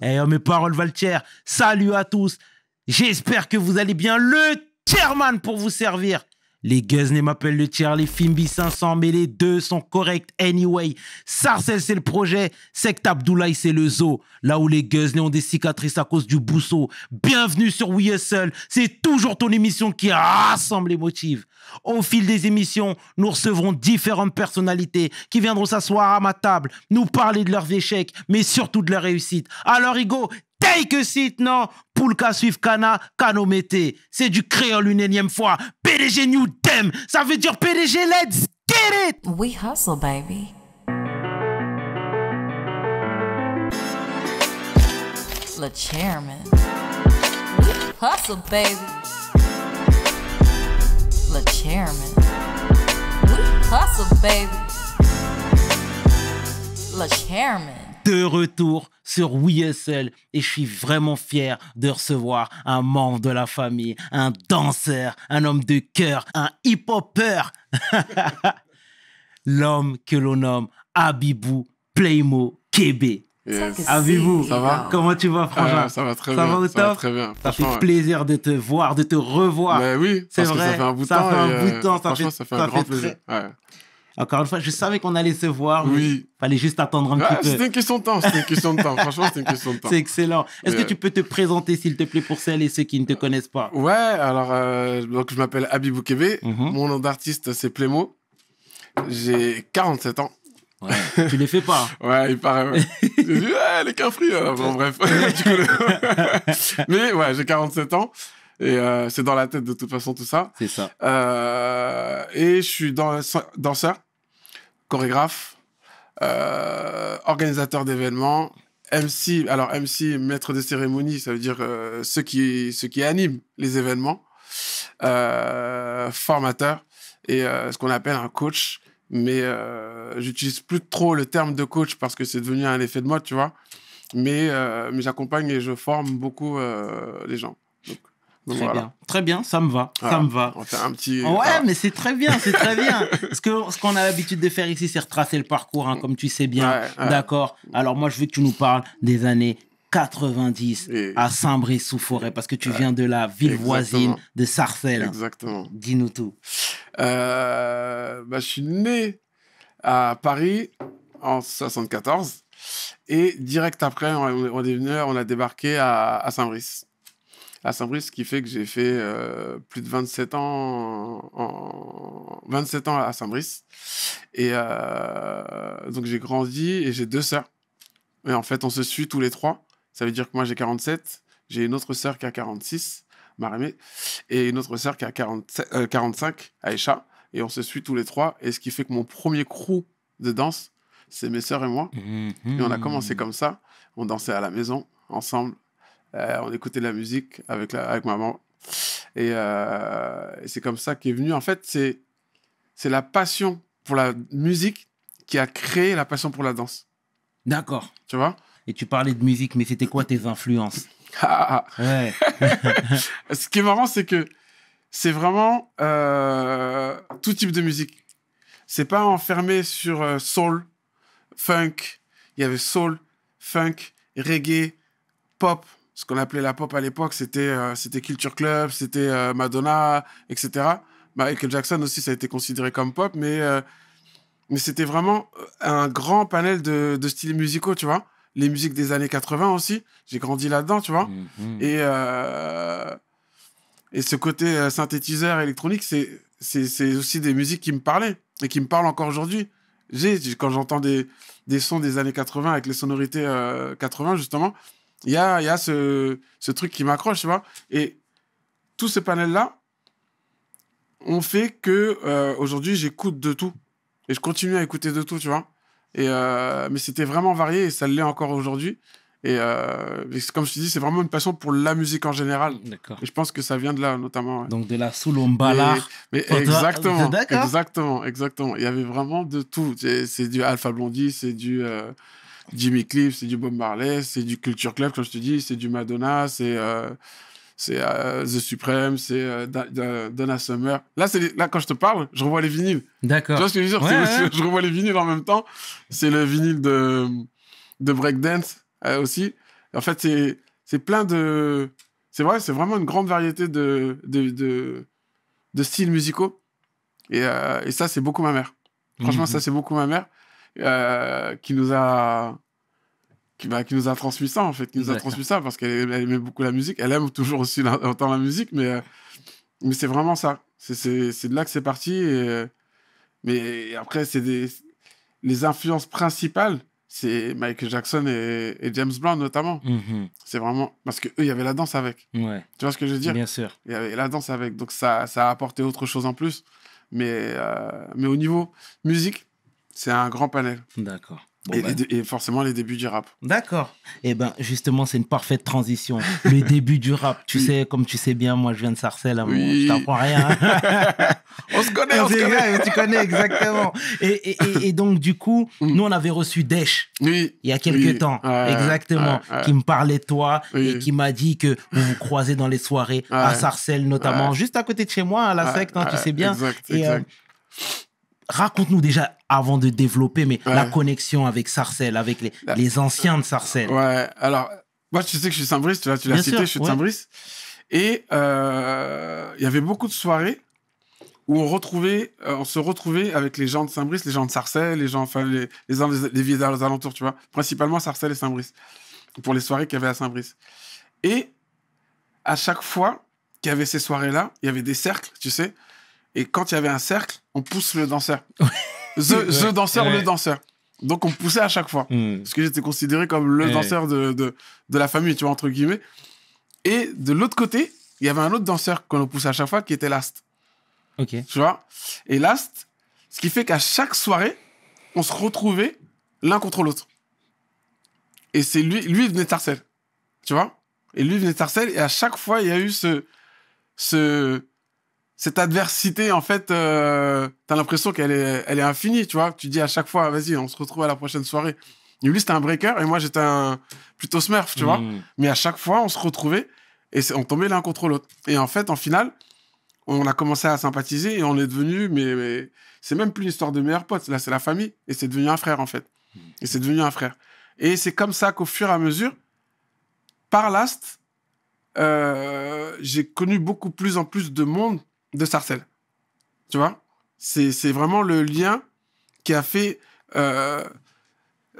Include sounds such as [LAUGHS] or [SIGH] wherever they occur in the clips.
Eh, oh, mes paroles valent Salut à tous. J'espère que vous allez bien. Le chairman pour vous servir. Les Guzney m'appellent le tiers, les Fimbi 500, mais les deux sont corrects anyway. Sarcel, c'est le projet. Secte Abdoulaye, c'est le zoo. Là où les Guzney ont des cicatrices à cause du bousseau. Bienvenue sur We Hustle. C'est toujours ton émission qui rassemble les motifs. Au fil des émissions, nous recevrons différentes personnalités qui viendront s'asseoir à ma table, nous parler de leurs échecs, mais surtout de leurs réussites. Alors, Hugo, Take que si non, pour le cas suivre Kana, Kano C'est du créole une énième fois. PDG New Dem, ça veut dire PDG Let's get it! We hustle, baby. Le chairman. We hustle, baby. Le chairman. We hustle, baby. Le chairman de retour sur WSL et je suis vraiment fier de recevoir un membre de la famille, un danseur, un homme de cœur, un hip-hopper. [LAUGHS] L'homme que l'on nomme Abibou Playmo Kébé. Yes. Ça va Comment tu vas, Frangin Ça va très ça bien. Va au top ça va très bien. Ça fait plaisir de te voir, de te revoir. oui, c'est vrai. Que ça fait un bout de temps. Ça fait un bout de temps. Ça fait, plaisir. Très... Ouais. Encore une fois, je savais qu'on allait se voir. Oui. fallait juste attendre un ah, petit peu. C'était une question de temps. C'était une question de temps. [LAUGHS] Franchement, c'était une question de temps. C'est excellent. Est-ce que tu peux te présenter, s'il te plaît, pour celles et ceux qui ne te connaissent pas Ouais. Alors, euh, donc je m'appelle Abi Boukébé. Mhm. Mon nom d'artiste, c'est Plémo. J'ai 47 ans. Ouais, tu les fais pas. [LAUGHS] ouais, il paraît. Ouais. [LAUGHS] j'ai dit, ouais, les quinfris. bon, bref. Mais ouais, j'ai 47 ans. Et euh, c'est dans la tête de toute façon tout ça. C'est ça. Euh, et je suis danseur chorégraphe, euh, organisateur d'événements, MC. Alors MC, maître de cérémonie, ça veut dire euh, ceux, qui, ceux qui animent les événements, euh, formateur et ce qu'on appelle un coach. Mais j'utilise plus trop le terme de coach parce que c'est devenu un effet de mode, tu vois. Mais, mais j'accompagne et je forme beaucoup les gens. Très bien, très bien, ça me va, ça me va. On fait un petit. Ouais, mais c'est très bien, c'est très bien. [LAUGHS] ce que ce qu'on a l'habitude de faire ici, c'est retracer le parcours, hein, comme tu sais bien. D'accord. Alors moi, je veux que tu nous parles des années 90 à saint brice sous forêt parce que tu viens de la ville voisine de Sarcelles. Exactement. Dis-nous tout. Euh, bah, je suis né à Paris en 74 et direct après, on, est venu, on a débarqué à, à Saint-Brice à saint brice ce qui fait que j'ai fait euh, plus de 27 ans, en... 27 ans à saint brice Et euh, donc j'ai grandi et j'ai deux sœurs. Et en fait, on se suit tous les trois. Ça veut dire que moi j'ai 47, j'ai une autre sœur qui a 46, Marémée, et une autre sœur qui a 45, euh, Aïcha. Et on se suit tous les trois. Et ce qui fait que mon premier crew de danse, c'est mes sœurs et moi. Mmh, mmh. Et on a commencé comme ça. On dansait à la maison ensemble euh, on écoutait de la musique avec, la, avec maman. Et, euh, c'est comme ça qu'est venu. En fait, c'est la passion pour la musique qui a créé la passion pour la danse. D'accord. Tu vois Et tu parlais de musique, mais c'était quoi tes influences [LAUGHS] ah, ah, ah. ouais. [LAUGHS] Ce qui est marrant, c'est que c'est vraiment euh, tout type de musique. C'est pas enfermé sur soul, funk. Il y avait soul, funk, reggae, pop, ce qu'on appelait la pop à l'époque, c'était euh, c'était Culture Club, c'était euh, Madonna, etc. Michael Jackson aussi, ça a été considéré comme pop, mais, euh, mais c'était vraiment un grand panel de, styles musicaux, tu vois. Les musiques des années 80 aussi, j'ai grandi là-dedans, tu vois. Mhm. Et, et ce côté synthétiseur électronique, c'est aussi des musiques qui me parlaient et qui me parlent encore aujourd'hui. Quand j'entends des, des sons des années 80 avec les sonorités 80, justement, il y a, ce, ce truc qui m'accroche, tu vois. Et tous ces panels là ont fait que euh, aujourd'hui, j'écoute de tout. Et je continue à écouter de tout, tu vois. Et, euh, mais c'était vraiment varié et ça l'est encore aujourd'hui. Et euh, comme je te dis, c'est vraiment une passion pour la musique en général. D'accord. Et je pense que ça vient de là, notamment. Donc de la soulombala Mais, mais exactement, exactement, exactement. Il y avait vraiment de tout. C'est du Alpha Blondie, c'est du Jimmy Cliff, c'est du Bob Marley, c'est du Culture Club, comme je te dis, c'est du Madonna, c'est euh, c'est euh, The Supreme, c'est euh, Donna Summer. Là, c'est là quand je te parle, je revois les vinyles. D'accord. Tu vois ce que je veux dire Je revois les vinyles en même temps. C'est le vinyle de de breakdance aussi. En fait, c'est plein de c'est vrai, c'est vraiment une grande variété de de, styles musicaux. Et, ça, c'est beaucoup ma mère. Franchement, mhm. ça, c'est beaucoup ma mère. Euh, qui nous a qui, bah, qui, nous a transmis ça en fait, qui nous a transmis ça parce qu'elle aimait beaucoup la musique, elle aime [LAUGHS] toujours aussi entendre la musique, mais, euh, mais c'est vraiment ça. C'est de là que c'est parti. mais après, c'est des les influences principales, c'est Michael Jackson et, James Brown notamment. Mhm. C'est vraiment parce que il y avait la danse avec. Ouais. Tu vois ce que je veux dire Bien sûr. Il y avait la danse avec, donc ça, ça a apporté autre chose en plus. Mais, euh, mais au niveau musique, c'est un grand panel. D'accord. Bah. et, forcément les débuts du rap. D'accord. Et eh ben justement, c'est une parfaite transition. Les [LAUGHS] débuts du rap. Tu sais, comme tu sais bien, moi je viens de Sarcelles, je t'apprends rien. Hein. [LAUGHS] on se connaît, on, [LAUGHS] se connaît. tu connais exactement. Et, et, donc du coup, mm. nous on avait reçu Desh oui. il y a quelques temps, exactement, qui me parlait de toi et qui m'a dit que vous vous croisez dans les soirées à Sarcelles notamment, juste à côté de chez moi, à la secte, hein, tu sais bien. Exact, euh, exact raconte-nous déjà, avant de développer, mais la connexion avec Sarcelles, avec les, bah, les anciens de Sarcelles. Ouais, alors, moi, tu sais que je suis Saint-Brice, tu l'as cité, je suis de Saint-Brice. Et euh, il y avait beaucoup de soirées où on, retrouvait, euh, on se retrouvait avec les gens de Saint-Brice, les gens de Sarcelles, les gens, enfin, les, les des, alentours, tu vois. Principalement Sarcelles et Saint-Brice, pour les soirées qu'il y avait à Saint-Brice. Et à chaque fois qu'il y avait ces soirées-là, il y avait des cercles, tu sais, et quand il y avait un cercle, on pousse le danseur. the, the, danseur, le danseur. Donc on poussait à chaque fois. Hmm. Parce que j'étais considéré comme le danseur de, de, de, la famille, tu vois, entre guillemets. Et de l'autre côté, il y avait un autre danseur qu'on poussait à chaque fois qui était Last. Ok. Tu vois Et Last, ce qui fait qu'à chaque soirée, on se retrouvait l'un contre l'autre. Et c'est lui, lui il venait de Tu vois Et lui venait de Et à chaque fois, il y a eu ce, ce, cette adversité, en fait, euh, t'as l'impression qu'elle est, elle est infinie, tu vois. Tu dis à chaque fois, vas-y, on se retrouve à la prochaine soirée. Et lui, c'était un breaker et moi, j'étais un plutôt smurf, tu vois. Hmm. Mais à chaque fois, on se retrouvait et on tombait l'un contre l'autre. Et en fait, en finale, on a commencé à sympathiser et on est devenu, mais, c'est même plus une histoire de meilleurs potes. Là, c'est la famille et c'est devenu un frère, en fait. Hmm. Et c'est devenu un frère. Et c'est comme ça qu'au fur et à mesure, par last, euh, j'ai connu beaucoup plus en plus de monde de Sarcelles. Tu vois C'est vraiment le lien qui a fait. Euh,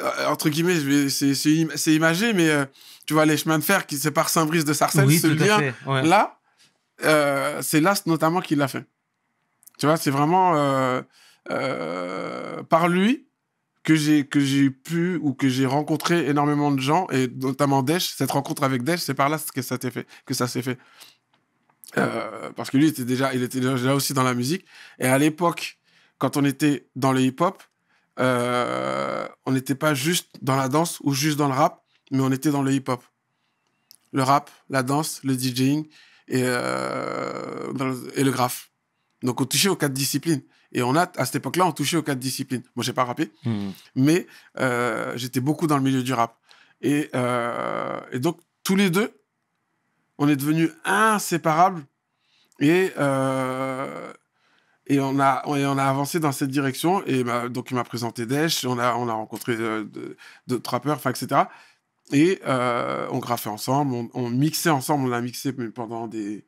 euh, entre guillemets, c'est imagé, mais euh, tu vois, les chemins de fer qui séparent Saint-Brice de Sarcelles, ce lien-là, c'est Last notamment qui l'a fait. Tu vois, c'est vraiment par lui que j'ai que j'ai pu ou que j'ai rencontré énormément de gens et notamment Desch cette rencontre avec Desch c'est par là que ça fait que ça s'est fait euh, parce que lui, il était, déjà, il était déjà aussi dans la musique. Et à l'époque, quand on était dans le hip-hop, euh, on n'était pas juste dans la danse ou juste dans le rap, mais on était dans le hip-hop. Le rap, la danse, le DJing et, euh, et le graphe. Donc on touchait aux quatre disciplines. Et on a, à cette époque-là, on touchait aux quatre disciplines. Moi, je j'ai pas rappé, hmm. mais j'étais beaucoup dans le milieu du rap. et donc, tous les deux, on est devenus inséparables et, euh, et, on a, on a avancé dans cette direction. Et bah, donc, il m'a présenté Desh, on a, on a rencontré euh, d'autres etc. Et euh, on graffait ensemble, on, mixait ensemble, on a mixé pendant des.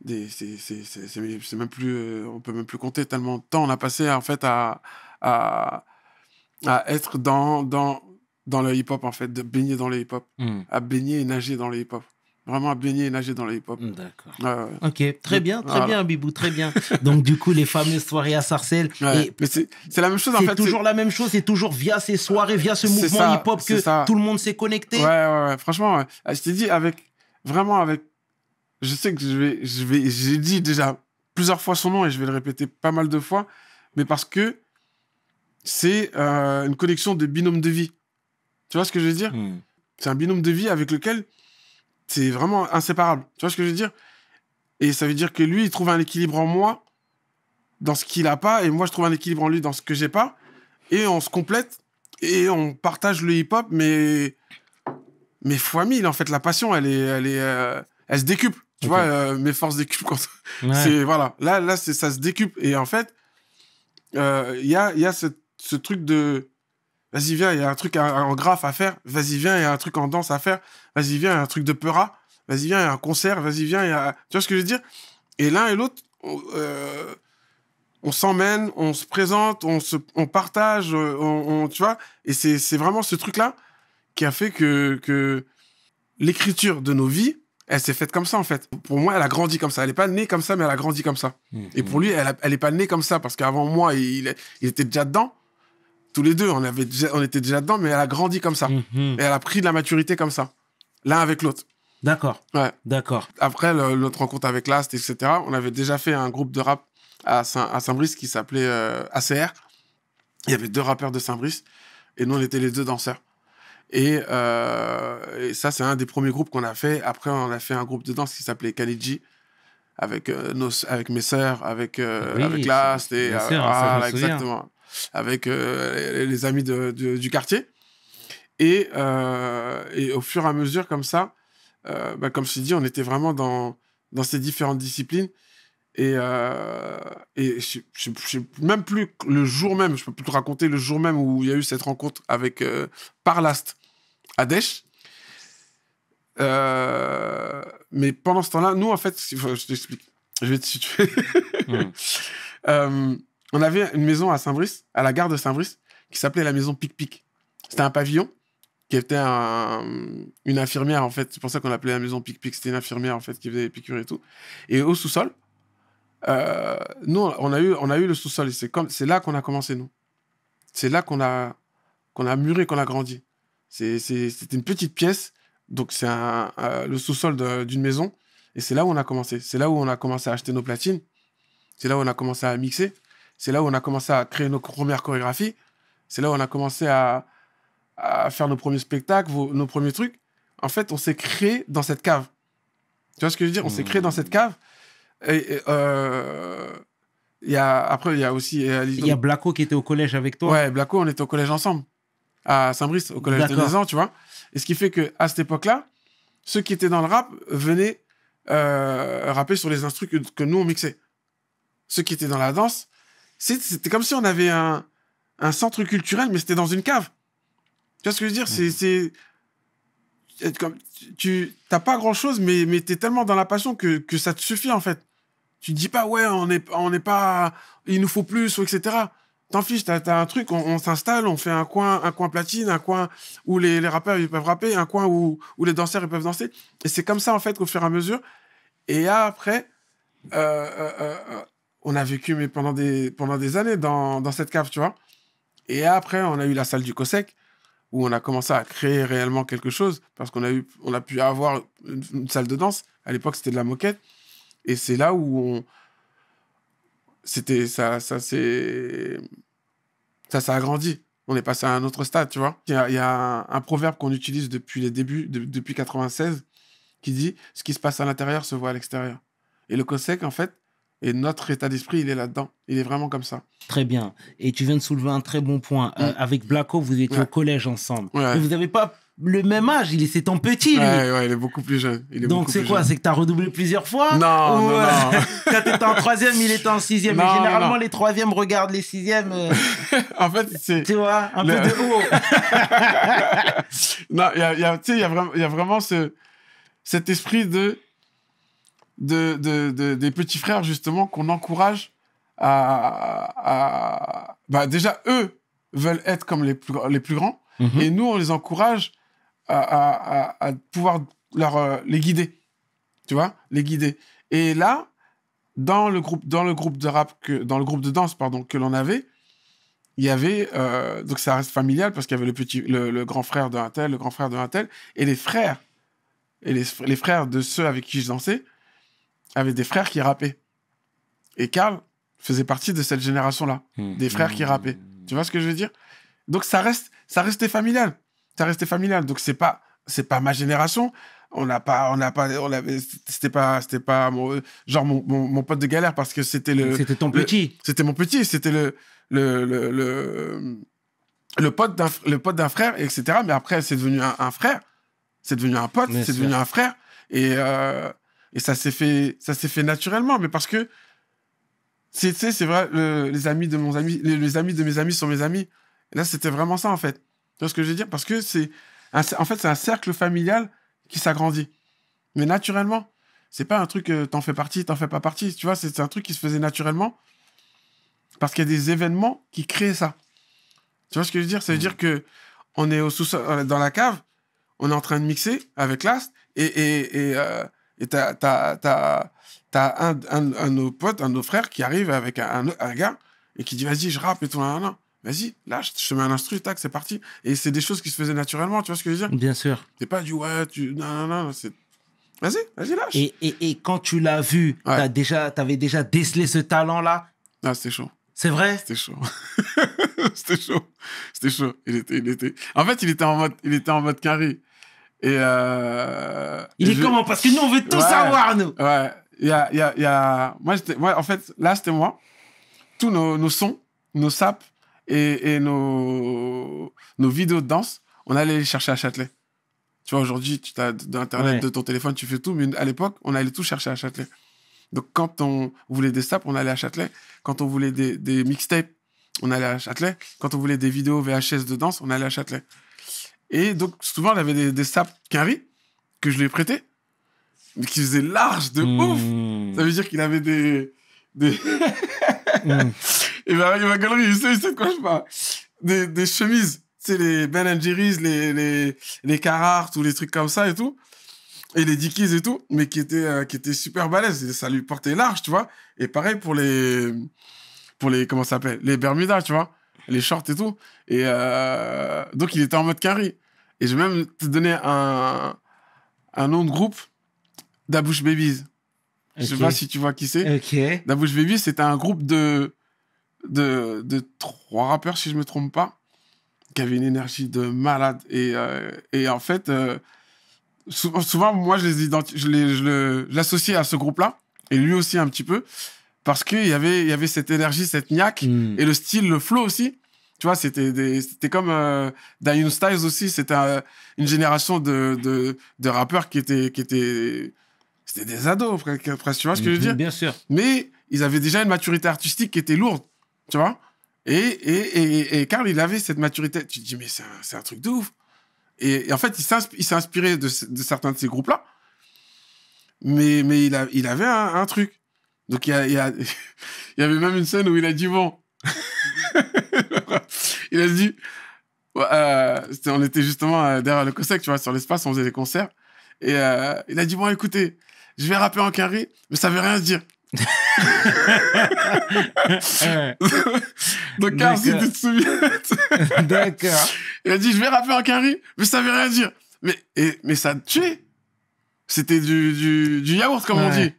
des c'est même plus. Euh, on peut même plus compter tellement de temps on a passé en fait à, à, à être dans, dans, dans le hip-hop, en fait, de baigner dans le hip-hop, hmm. à baigner et nager dans le hip-hop vraiment baigner et nager dans le hip-hop. Mm, d'accord. ok, très bien, très bien, Bibou, très bien. Donc, du coup, les fameuses soirées à Sarcelles. c'est la même chose, en fait. C'est toujours la même chose, c'est toujours via ces soirées, via ce mouvement hip-hop que tout le monde s'est connecté. Ouais, ouais, ouais. Franchement, ah, je t'ai dit, avec, vraiment, avec. Je sais que je vais. J'ai vais, j'ai dit déjà plusieurs fois son nom et je vais le répéter pas mal de fois, mais parce que c'est euh, une connexion de binôme de vie. Tu vois ce que je veux dire mm. C'est un binôme de vie avec lequel c'est vraiment inséparable. Tu vois ce que je veux dire Et ça veut dire que lui, il trouve un équilibre en moi, dans ce qu'il a pas, et moi, je trouve un équilibre en lui, dans ce que j'ai pas. Et on se complète, et on partage le hip-hop, mais. Mais fois mille, en fait, la passion, elle est. Elle, est, euh, elle se décupe. Tu vois, euh, mes forces décuplent [LAUGHS] voilà. Là, là ça se décupe. Et en fait, euh, il y, a, ce truc de Vas-y, viens, il y a un truc en graphe à faire. Vas-y, viens, il y a un truc en danse à faire. Vas-y, viens, il y a un truc de peura. Vas-y, viens, il y a un concert. Vas-y, viens, il y a. Tu vois ce que je veux dire Et l'un et l'autre, on, euh, s'emmène, on se présente, on, se, on partage, euh, on, tu vois. Et c'est vraiment ce truc-là qui a fait que, l'écriture de nos vies, elle s'est faite comme ça en fait. Pour moi, elle a grandi comme ça. Elle n'est pas née comme ça, mais elle a grandi comme ça. Mmh, et pour mmh. lui, elle n'est pas née comme ça parce qu'avant moi, il, il, était déjà dedans tous les deux, on, avait on était déjà dedans, mais elle a grandi comme ça. Mhm. Et elle a pris de la maturité comme ça, l'un avec l'autre. D'accord. D'accord. Après notre rencontre avec Last, etc., on avait déjà fait un groupe de rap à, Saint, brice qui s'appelait euh, ACR. Il y avait deux rappeurs de Saint-Brice et nous, on était les deux danseurs. Euh, et, ça, c'est un des premiers groupes qu'on a fait. Après, on a fait un groupe de danse qui s'appelait Kaliji. avec euh, nos, avec mes sœurs, avec Last et ah, exactement avec euh, les amis de, du quartier. Euh, et, au fur et à mesure, comme ça, euh, bah, comme je te dis, on était vraiment dans, dans ces différentes disciplines. Et, et je, ne sais même plus le jour même, je peux plus te raconter le jour même où il y a eu cette rencontre avec Parlast à Desch. mais pendant ce temps-là, nous, en fait, je t'explique, je vais te situer. [LAUGHS] Mmh. On avait une maison à Saint-Brice, à la gare de Saint-Brice, qui s'appelait la maison Pic-Pic. C'était un pavillon qui était une infirmière, en fait. C'est pour ça qu'on l'appelait la maison Pic-Pic. C'était une infirmière, en fait, qui faisait des piqûres et tout. Et au sous-sol, euh, nous, on a eu, on a eu le sous-sol. C'est comme, c'est là qu'on a commencé, nous. C'est là qu'on a, qu'on a muré, qu'on a grandi. C'était une petite pièce. Donc, c'est euh, le sous-sol d'une maison. Et c'est là où on a commencé. C'est là où on a commencé à acheter nos platines. C'est là où on a commencé à mixer. C'est là où on a commencé à créer nos premières chorégraphies. C'est là où on a commencé à, à faire nos premiers spectacles, nos premiers trucs. En fait, on s'est créé dans cette cave. Tu vois ce que je veux dire On s'est créé dans cette cave. Et, euh, y a, après, il y a aussi. Euh, il y a Blaco qui était au collège avec toi. Ouais, Blaco, on était au collège ensemble, à Saint-Brice, au collège de 10 ans, tu vois. Et ce qui fait qu'à cette époque-là, ceux qui étaient dans le rap venaient euh, rapper sur les instruments que, que, nous, on mixait. Ceux qui étaient dans la danse c'était comme si on avait un, un centre culturel, mais c'était dans une cave. Tu vois ce que je veux dire C'est mhm. comme tu t'as pas grand chose mais mais t'es tellement dans la passion que, que ça te suffit en fait tu dis pas ouais on est on n'est pas il nous faut plus ou etc t'en fiches t'as as un truc on, s'installe on fait un coin un coin platine un coin où les, les rappeurs ils peuvent rapper un coin où, où les danseurs ils peuvent danser et c'est comme ça en fait qu'au fur et à mesure et après euh, euh, euh, euh on a vécu mais pendant des, pendant des années dans, cette cave, tu vois. Et après, on a eu la salle du COSEC où on a commencé à créer réellement quelque chose parce qu'on a, eu, on a pu avoir une, salle de danse. À l'époque, c'était de la moquette. Et c'est là où on. C'était. Ça, ça, c'est. Ça, ça On est passé à un autre stade, tu vois. Il y a, un, proverbe qu'on utilise depuis les débuts, depuis 96, qui dit Ce qui se passe à l'intérieur se voit à l'extérieur. Et le COSEC, en fait, et notre état d'esprit, il est là-dedans. Il est vraiment comme ça. Très bien. Et tu viens de soulever un très bon point. Euh, mm. avec Blacko, vous étiez au collège ensemble. vous n'avez pas le même âge. Il est petit, lui. Ouais, il est beaucoup plus jeune. Donc, c'est quoi C'est que tu as redoublé plusieurs fois Non, ou... Euh, [LAUGHS] quand tu étais en troisième, il était en sixième. généralement, les troisièmes regardent les sixièmes. Euh, [LAUGHS] en fait, c'est. Tu vois, un peu de haut. [LAUGHS] non, il y a, y a, vraiment, y a vraiment ce, cet esprit de de, des petits frères, justement, qu'on encourage à. bah déjà, eux veulent être comme les plus, les plus grands, mhm. et nous, on les encourage à, à, pouvoir leur, euh, les guider. Tu vois Les guider. Et là, dans le groupe, dans le groupe de rap, que, dans le groupe de danse, pardon, que l'on avait, il y avait. Euh, donc, ça reste familial parce qu'il y avait le, petit, le, grand frère d'un tel, le grand frère d'un tel, et les frères. Et les, les frères de ceux avec qui je dansais, avait des frères qui rappaient. Et Karl faisait partie de cette génération-là, hmm. des frères qui rappaient. Tu vois ce que je veux dire Donc ça reste, ça restait familial, ça restait familial. Donc c'est pas, c'est pas ma génération. On n'a pas, on n'a pas, on c'était pas, c'était pas mon, genre mon, mon, pote de galère parce que c'était le. C'était ton petit. C'était mon petit, c'était le le, le le pote d'un le pote d'un frère, etc. Mais après c'est devenu un, frère, c'est devenu un pote, c'est devenu un frère et euh, et ça s'est fait, ça s'est fait naturellement, mais parce que c'est, c'est vrai, les amis de mon amis les, amis de mes amis sont mes amis. Et là, c'était vraiment ça en fait. Tu vois ce que je veux dire Parce que c'est, en fait, c'est un cercle familial qui s'agrandit, mais naturellement. C'est pas un truc euh, t'en fais partie, t'en fais pas partie. Tu vois, c'est un truc qui se faisait naturellement parce qu'il y a des événements qui créent ça. Tu vois ce que je veux dire Ça veut dire que on est au sous euh, dans la cave, on est en train de mixer avec l'ast et, euh, et t'as un, un, un de nos potes, un de nos frères qui arrive avec un, un gars et qui dit Vas-y, je rappe et tout, là, là. Vas-y, lâche, je te mets un instru, tac, c'est parti. Et c'est des choses qui se faisaient naturellement, tu vois ce que je veux dire Bien sûr. T'es pas du ouais, tu. Non, non, non, Vas-y, vas-y, lâche. Et, et, quand tu l'as vu, t'as déjà, t'avais déjà décelé ce talent-là Ah, c'était chaud. C'est vrai C'était chaud. [LAUGHS] c'était chaud. C'était chaud. Il était, il était. En fait, il était en mode, il était en mode carré. Et euh, il est comment Parce que nous, on veut tout savoir, nous. Ouais. Il y a, y, y a... Moi, en fait, là, c'était moi. Tous nos, sons, nos saps et, nos, nos vidéos de danse, on allait les chercher à Châtelet. Tu vois, aujourd'hui, tu as d'Internet, de ton téléphone, tu fais tout. Mais à l'époque, on allait tout chercher à Châtelet. Donc, quand on voulait des saps, on allait à Châtelet. Quand on voulait des, des mixtapes, on allait à Châtelet. Quand on voulait des vidéos VHS de danse, on allait à Châtelet. Et donc, souvent, il avait des, des sapes carrés que je lui ai prêté, mais qui faisaient large de hmm. ouf. Ça veut dire qu'il avait des. des... [LAUGHS] Hmm. Et ma galerie, il sait, il sait quoi je parle. Des, des chemises, tu sais, les Ben Jerry's, les, les, les Carhartt ou les trucs comme ça et tout. Et les Dickies et tout, mais qui étaient, euh, qui étaient super balèzes. ça lui portait large, tu vois. Et pareil pour les. Pour les. Comment ça s'appelle Les Bermudas, tu vois les shorts et tout. Et euh, donc, il était en mode carré. Et je vais même te donner un, un nom de groupe, Dabouche Babies. Je Je sais pas si tu vois qui c'est. Okay. Dabouche Babies, c'était un groupe de, de, de trois rappeurs, si je me trompe pas, qui avait une énergie de malade. Et, euh, et en fait, euh, souvent, moi, je les je à ce groupe-là, et lui aussi un petit peu, parce qu'il y avait, y avait cette énergie, cette niaque, hmm. et le style, le flow aussi. Tu vois, c'était c'était comme euh, Styles aussi. C'était une génération de, de, rappeurs qui étaient, qui étaient, c'était des ados, presque. Tu vois ce que je veux mhm, dire Bien sûr. Mais ils avaient déjà une maturité artistique qui était lourde, tu vois. Et, et, et, et Karl, il avait cette maturité. Tu te dis, mais c'est un, truc de ouf. Et, en fait, il s'est inspiré de, certains de ces groupes-là. Mais, mais il, a, il avait un, truc. Donc, il y, il, y a, [LAUGHS] il y avait même une scène où il a dit, bon, il a dit. Euh, on était justement euh, derrière le COSEC, tu vois, sur l'espace, on faisait des concerts. Et euh, il a dit Bon, écoutez, je vais rapper en carré, mais ça veut rien dire. [LAUGHS] Donc, tu [LAUGHS] D'accord. Il a dit Je vais rapper en carré, mais ça veut rien dire. Mais, et, mais ça tuait. C'était du, du, du, yaourt, comme on dit.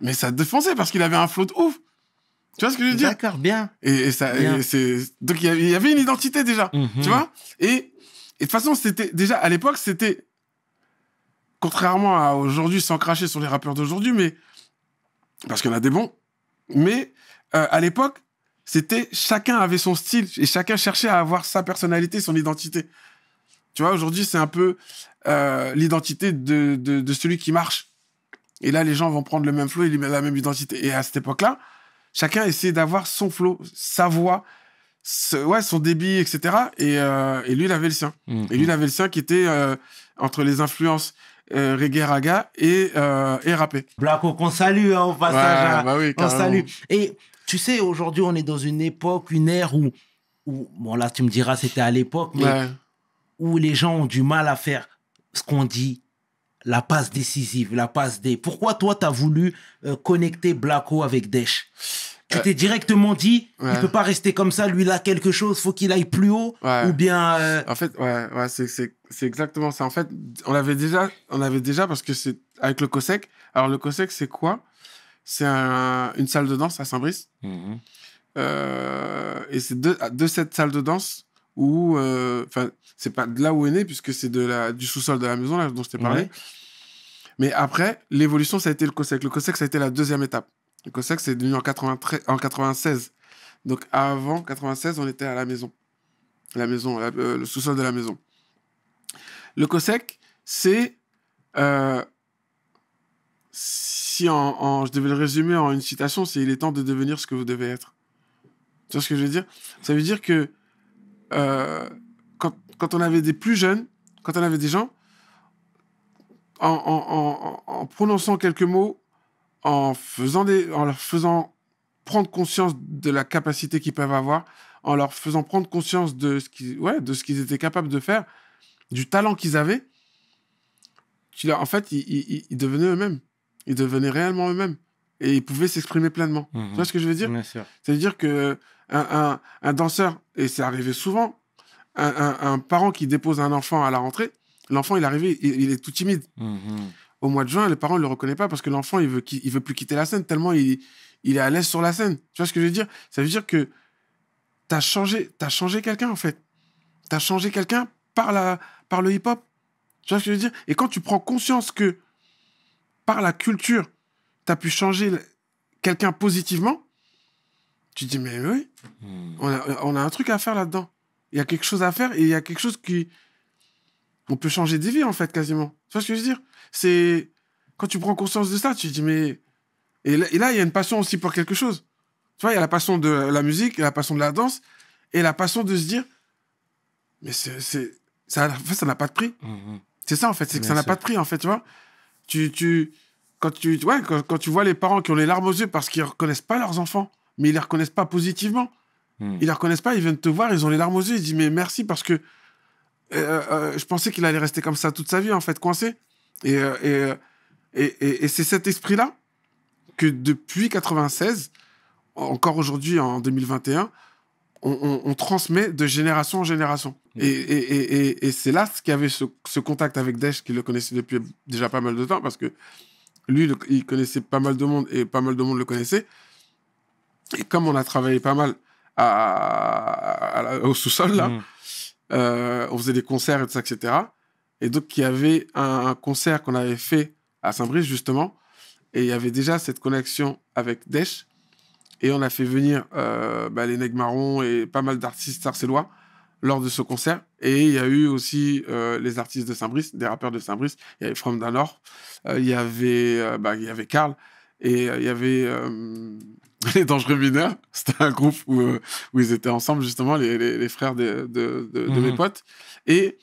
Mais ça défonçait parce qu'il avait un flot de ouf. Tu vois ce que je veux dire D'accord, bien. Et, ça, c'est donc il y, avait une identité déjà, tu mhm. vois. Et et de toute façon, c'était déjà à l'époque, c'était contrairement à aujourd'hui, sans cracher sur les rappeurs d'aujourd'hui, mais parce qu'il y en a des bons. Mais euh, à l'époque, c'était chacun avait son style et chacun cherchait à avoir sa personnalité, son identité. Tu vois, aujourd'hui, c'est un peu euh, l'identité de, de, de, celui qui marche. Et là, les gens vont prendre le même flow et la même identité. Et à cette époque-là, chacun essayait d'avoir son flow, sa voix, ouais, son débit, etc. Euh, et, lui, il avait le sien. Mm, et lui, mm. il avait le sien qui était euh, entre les influences euh, reggae raga et, et rappé. Blacko, qu'on salue hein, au passage. Hein. Bah salue. Et tu sais, aujourd'hui, on est dans une époque, une ère où, où bon, là, tu me diras, c'était à l'époque, mais où les gens ont du mal à faire ce qu'on dit, la passe décisive, la passe des. Pourquoi toi, tu as voulu euh, connecter Blacko avec Desch Tu euh, t'es directement dit, il il peut pas rester comme ça, lui, il a quelque chose, faut qu'il aille plus haut. Ou bien. Euh, en fait, ouais, c'est exactement ça. En fait, on l'avait déjà, on avait déjà parce que c'est avec le COSEC. Alors, le COSEC, c'est quoi C'est une salle de danse à Saint-Brice. Mhm. et c'est de cette salle de danse où, euh, enfin, c'est pas de là où est né, puisque c'est de la, du sous-sol de la maison, là, dont je t'ai parlé. Mais après, l'évolution, ça a été le COSEC. Le COSEC, ça a été la deuxième étape. Le COSEC, c'est devenu en, 93, en 96. Donc, avant 96, on était à la maison. La maison, euh, le sous-sol de la maison. Le COSEC, c'est. Euh, si en, en, je devais le résumer en une citation, c'est il est temps de devenir ce que vous devez être. Tu vois ce que je veux dire Ça veut dire que euh, quand, on avait des plus jeunes, quand on avait des gens, en, prononçant quelques mots, en, faisant des, en leur faisant prendre conscience de la capacité qu'ils peuvent avoir, en leur faisant prendre conscience de ce qu'ils ouais, de étaient capables de faire, du talent qu'ils avaient, tu en fait, ils, devenaient eux-mêmes. Ils devenaient réellement eux-mêmes. Et ils pouvaient s'exprimer pleinement. Tu mhm. vois ce que je veux dire C'est-à-dire que un, danseur, et c'est arrivé souvent, un, parent qui dépose un enfant à la rentrée, l'enfant, il est arrivé, il, est tout timide. Mhm. Au mois de juin, les parents ne le reconnaissent pas parce que l'enfant, il veut, il veut plus quitter la scène tellement il, il est à l'aise sur la scène. Tu vois ce que je veux dire Ça veut dire que tu as changé, changé quelqu'un, en fait. Tu as changé quelqu'un par, la, par le hip-hop. Tu vois ce que je veux dire Et quand tu prends conscience que par la culture, tu as pu changer quelqu'un positivement, tu dis, mais oui, hmm. on, a, un truc à faire là-dedans. Il y a quelque chose à faire et il y a quelque chose qui. On peut changer des vies, en fait, quasiment. Tu vois ce que je veux dire C'est. Quand tu prends conscience de ça, tu dis, mais. Et là, et là, il y a une passion aussi pour quelque chose. Tu vois, il y a la passion de la musique, il a la passion de la danse et la passion de se dire, mais c'est. Ça, ça n'a pas de prix. Hmm, hmm. C'est ça, en fait. C'est que ça n'a pas de prix, en fait, tu vois. Tu. tu quand tu, ouais, quand, quand, tu vois les parents qui ont les larmes aux yeux parce qu'ils ne reconnaissent pas leurs enfants, mais ils ne les reconnaissent pas positivement. Hmm. Ils ne les reconnaissent pas, ils viennent te voir, ils ont les larmes aux yeux, ils disent mais merci parce que euh, euh, je pensais qu'il allait rester comme ça toute sa vie, en fait, coincé. Et, euh, et, c'est cet esprit-là que depuis 96, encore aujourd'hui en 2021, on, transmet de génération en génération. Hmm. Et, c'est là qu'il y avait ce, contact avec Desch, qui le connaissait depuis déjà pas mal de temps, parce que lui, il connaissait pas mal de monde et pas mal de monde le connaissait. Et comme on a travaillé pas mal au sous-sol, mm. euh, on faisait des concerts et tout ça, etc. Et donc, il y avait un, concert qu'on avait fait à Saint-Brice, justement, et il y avait déjà cette connexion avec Desch. Et on a fait venir euh, bah, les Neg Marron et pas mal d'artistes sarcellois lors de ce concert. Et il y a eu aussi euh, les artistes de Saint-Brice, des rappeurs de Saint-Brice. Il y avait From Danor, il y avait bah, il y avait Karl, et il y avait [LAUGHS] les Dangereux Mineurs. C'était un groupe où, euh, ils étaient ensemble, justement, les, frères de, mes mhm. potes. Et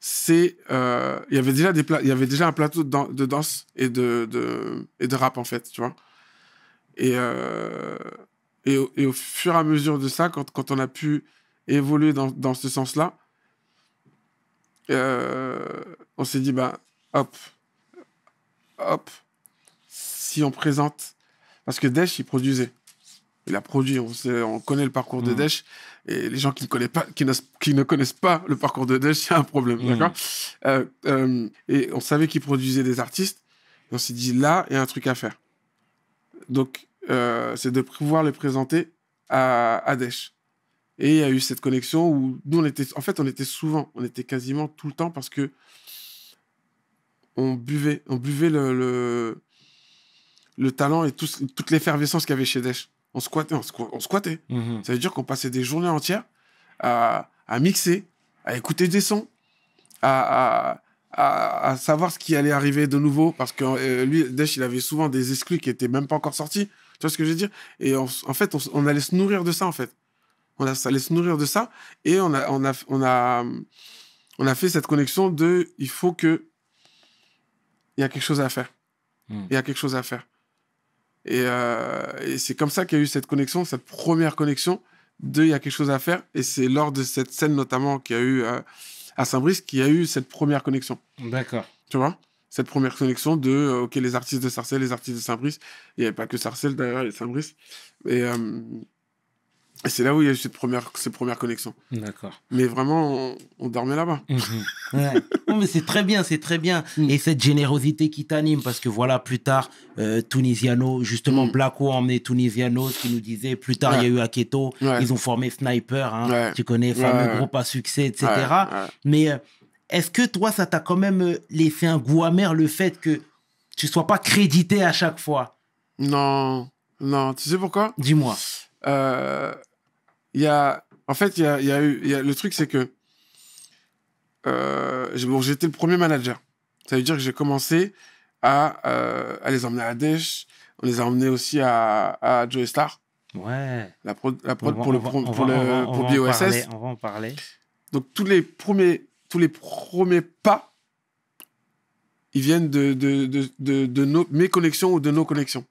c'est. Euh, il y avait déjà des il y avait déjà un plateau de, danse et de, et de rap, en fait, tu vois. Et, euh, et, au, fur et à mesure de ça, quand, quand on a pu évoluer dans, dans ce sens-là, on s'est dit, bah, hop, hop, si on présente parce que Desch, il produisait. Il a produit. On, sait, on connaît le parcours de mm. Desch. Et les gens qui ne connaissent pas, qui qui ne connaissent pas le parcours de Desch, [LAUGHS] il y a un problème. Mm. D'accord euh, euh, Et on savait qu'il produisait des artistes. Et on s'est dit, là, il y a un truc à faire. Donc, euh, c'est de pouvoir les présenter à, à Et il y a eu cette connexion où nous, on était, en fait, on était souvent, on était quasiment tout le temps parce que on buvait, on buvait le le talent et toute l'effervescence qu'il y avait chez Desch. On squattait, on, squattait. Mhm. Ça veut dire qu'on passait des journées entières à, mixer, à écouter des sons, à, savoir ce qui allait arriver de nouveau, parce que euh, lui, Desch, il avait souvent des exclus qui n'étaient même pas encore sortis. Tu vois ce que je veux dire Et en fait, on, allait se nourrir de ça, en fait. On a, ça allait se nourrir de ça, et on a, on a, on a, on a fait cette connexion de, il faut que, il y a quelque chose à faire. Mm. Il y a quelque chose à faire. Et, euh, et c'est comme ça qu'il y a eu cette connexion, cette première connexion de il y a quelque chose à faire. Et c'est lors de cette scène notamment qu'il y a eu euh, à Saint-Brice qu'il y a eu cette première connexion. D'accord. Tu vois cette première connexion de euh, ok les artistes de Sarcelles, les artistes de Saint-Brice. Il n'y avait pas que Sarcelles d'ailleurs, les Saint-Brice. Et, euh, et c'est là où il y a eu première, ces premières connexions. D'accord. Mais vraiment, on, dormait là-bas. [LAUGHS] Ouais. mais c'est très bien, c'est très bien. Mm. Et cette générosité qui t'anime, parce que voilà, plus tard, euh, Tunisiano, justement, mmh. a emmené Tunisiano, qui nous disait, plus tard, il y a eu Aketo, ils ont formé Sniper, hein. tu connais, fameux groupe à succès, etc. Mais euh, est-ce que toi, ça t'a quand même euh, laissé un goût amer le fait que tu sois pas crédité à chaque fois Non, non. Tu sais pourquoi Dis-moi. Euh il y a, en fait, il y a, eu, le truc, c'est que euh, bon, j'étais le premier manager. Ça veut dire que j'ai commencé à, euh, les emmener à Desch, On les a emmenés aussi à, à Joe Star. Ouais. La prod, la pour le pour, le pour BOSS. on va en parler. Donc tous les premiers tous les premiers pas, ils viennent de de, de, de, de nos, mes connexions ou de nos connexions.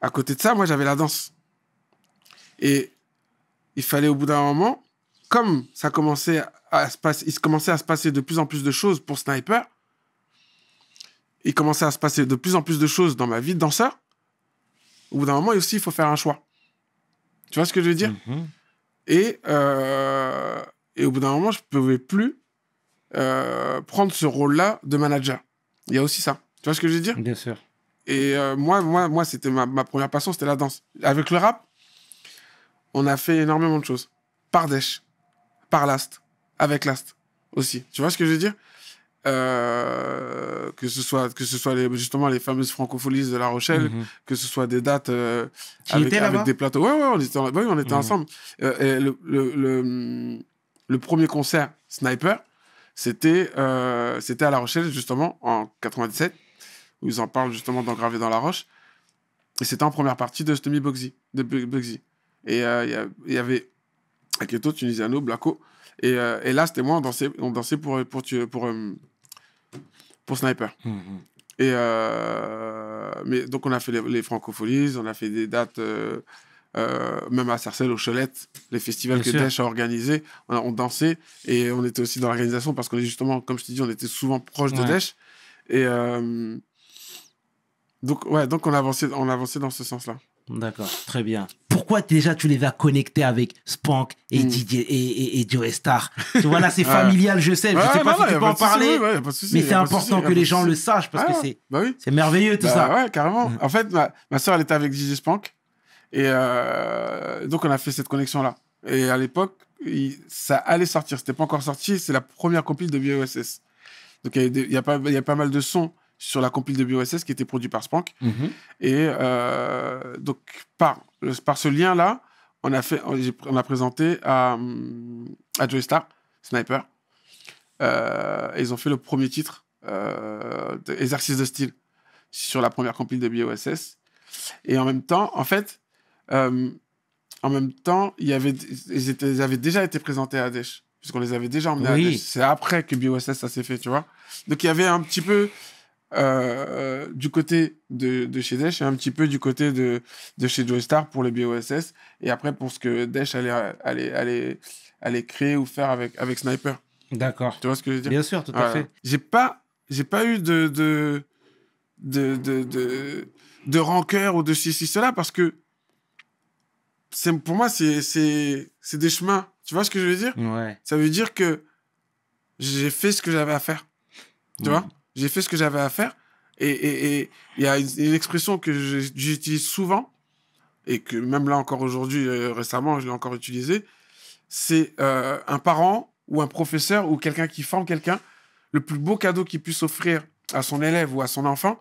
À côté de ça, moi j'avais la danse. Et il fallait au bout d'un moment, comme ça commençait à se passer, il commençait à se passer de plus en plus de choses pour Sniper, il commençait à se passer de plus en plus de choses dans ma vie de danseur, au bout d'un moment aussi, il faut faire un choix. Tu vois ce que je veux dire mm-hmm. et, euh, et au bout d'un moment, je ne pouvais plus euh, prendre ce rôle-là de manager. Il y a aussi ça. Tu vois ce que je veux dire Bien sûr. Et euh, moi, moi, moi c'était ma, ma, première passion, c'était la danse. Avec le rap, on a fait énormément de choses. Par Desch, par Last, avec Last aussi. Tu vois ce que je veux dire euh, que ce soit que ce soit justement les fameuses francopholies de La Rochelle, mhm. que ce soit des dates euh, avec, des plateaux. Ouais, on était, ensemble. le, premier concert Sniper, c'était euh, c'était à La Rochelle justement en 97 où ils en parlent justement d'Engraver dans la Roche. Et c'était en première partie de Stummy Boxy, de Bugsy. Et euh, il y, avait Aketo, Tunisiano, Blaco. Et, euh, et là, c'était moi, on dansait, on dansait pour, euh, pour, pour, pour, Sniper. Hum, hum. Et mais, donc, on a fait les, francopholies, on a fait des dates. même à Sarcelles, aux Cholettes, les festivals que Daesh a organisés, on, on, dansait et on était aussi dans l'organisation parce qu'on est justement, comme je te dis, on était souvent proche de Daesh. Et donc, ouais, donc on avançait, on avançait dans ce sens-là. D'accord, très bien. Pourquoi déjà tu les vas connecter avec Spank et hmm. DJ et, Star Tu vois là c'est [LAUGHS] familial, je sais, je sais pas si tu peux en bah, parler, bah, mais c'est bah, important que les gens le sachent parce que ah, c'est merveilleux tout ça. Ouais, carrément. En fait, ma, ma soeur elle était avec Didier Spank et euh, donc on a fait cette connexion là. Et à l'époque, ça allait sortir, c'était pas encore sorti, c'est la première compil de BOSS. Donc il y a pas mal de sons sur la compile de BOSS qui était produit par Spank. Mhm. Et euh, donc, par, par ce lien-là, on a, on, a présenté à, à Joystar, Sniper. Euh, ils ont fait le premier titre, d'exercice euh, de, de style, sur la première compile de BOSS. Et en même temps, en fait, en même temps, il ils, avaient déjà été présentés à Desch puisqu'on les avait déjà emmenés à Desch. C'est après que BOSS, ça s'est fait, tu vois. Donc, il y avait un petit peu euh, du côté de, de, chez Daesh et un petit peu du côté de, de chez Joystar pour les BOSS et après pour ce que Desh allait, allait, allait, créer ou faire avec, avec Sniper. D'accord. Tu vois ce que je veux dire Bien sûr, tout à fait. J'ai pas, j'ai pas eu de, de, de, de, de, rancœur ou de ceci, cela parce que c'est, pour moi, c'est, c'est, des chemins. Tu vois ce que je veux dire Ouais. Ça veut dire que j'ai fait ce que j'avais à faire. Tu vois j'ai fait ce que j'avais à faire. Et il y a une, expression que j'utilise souvent, et que même là encore aujourd'hui, euh, récemment, je l'ai encore utilisée, c'est euh, un parent ou un professeur ou quelqu'un qui forme quelqu'un, le plus beau cadeau qu'il puisse offrir à son élève ou à son enfant,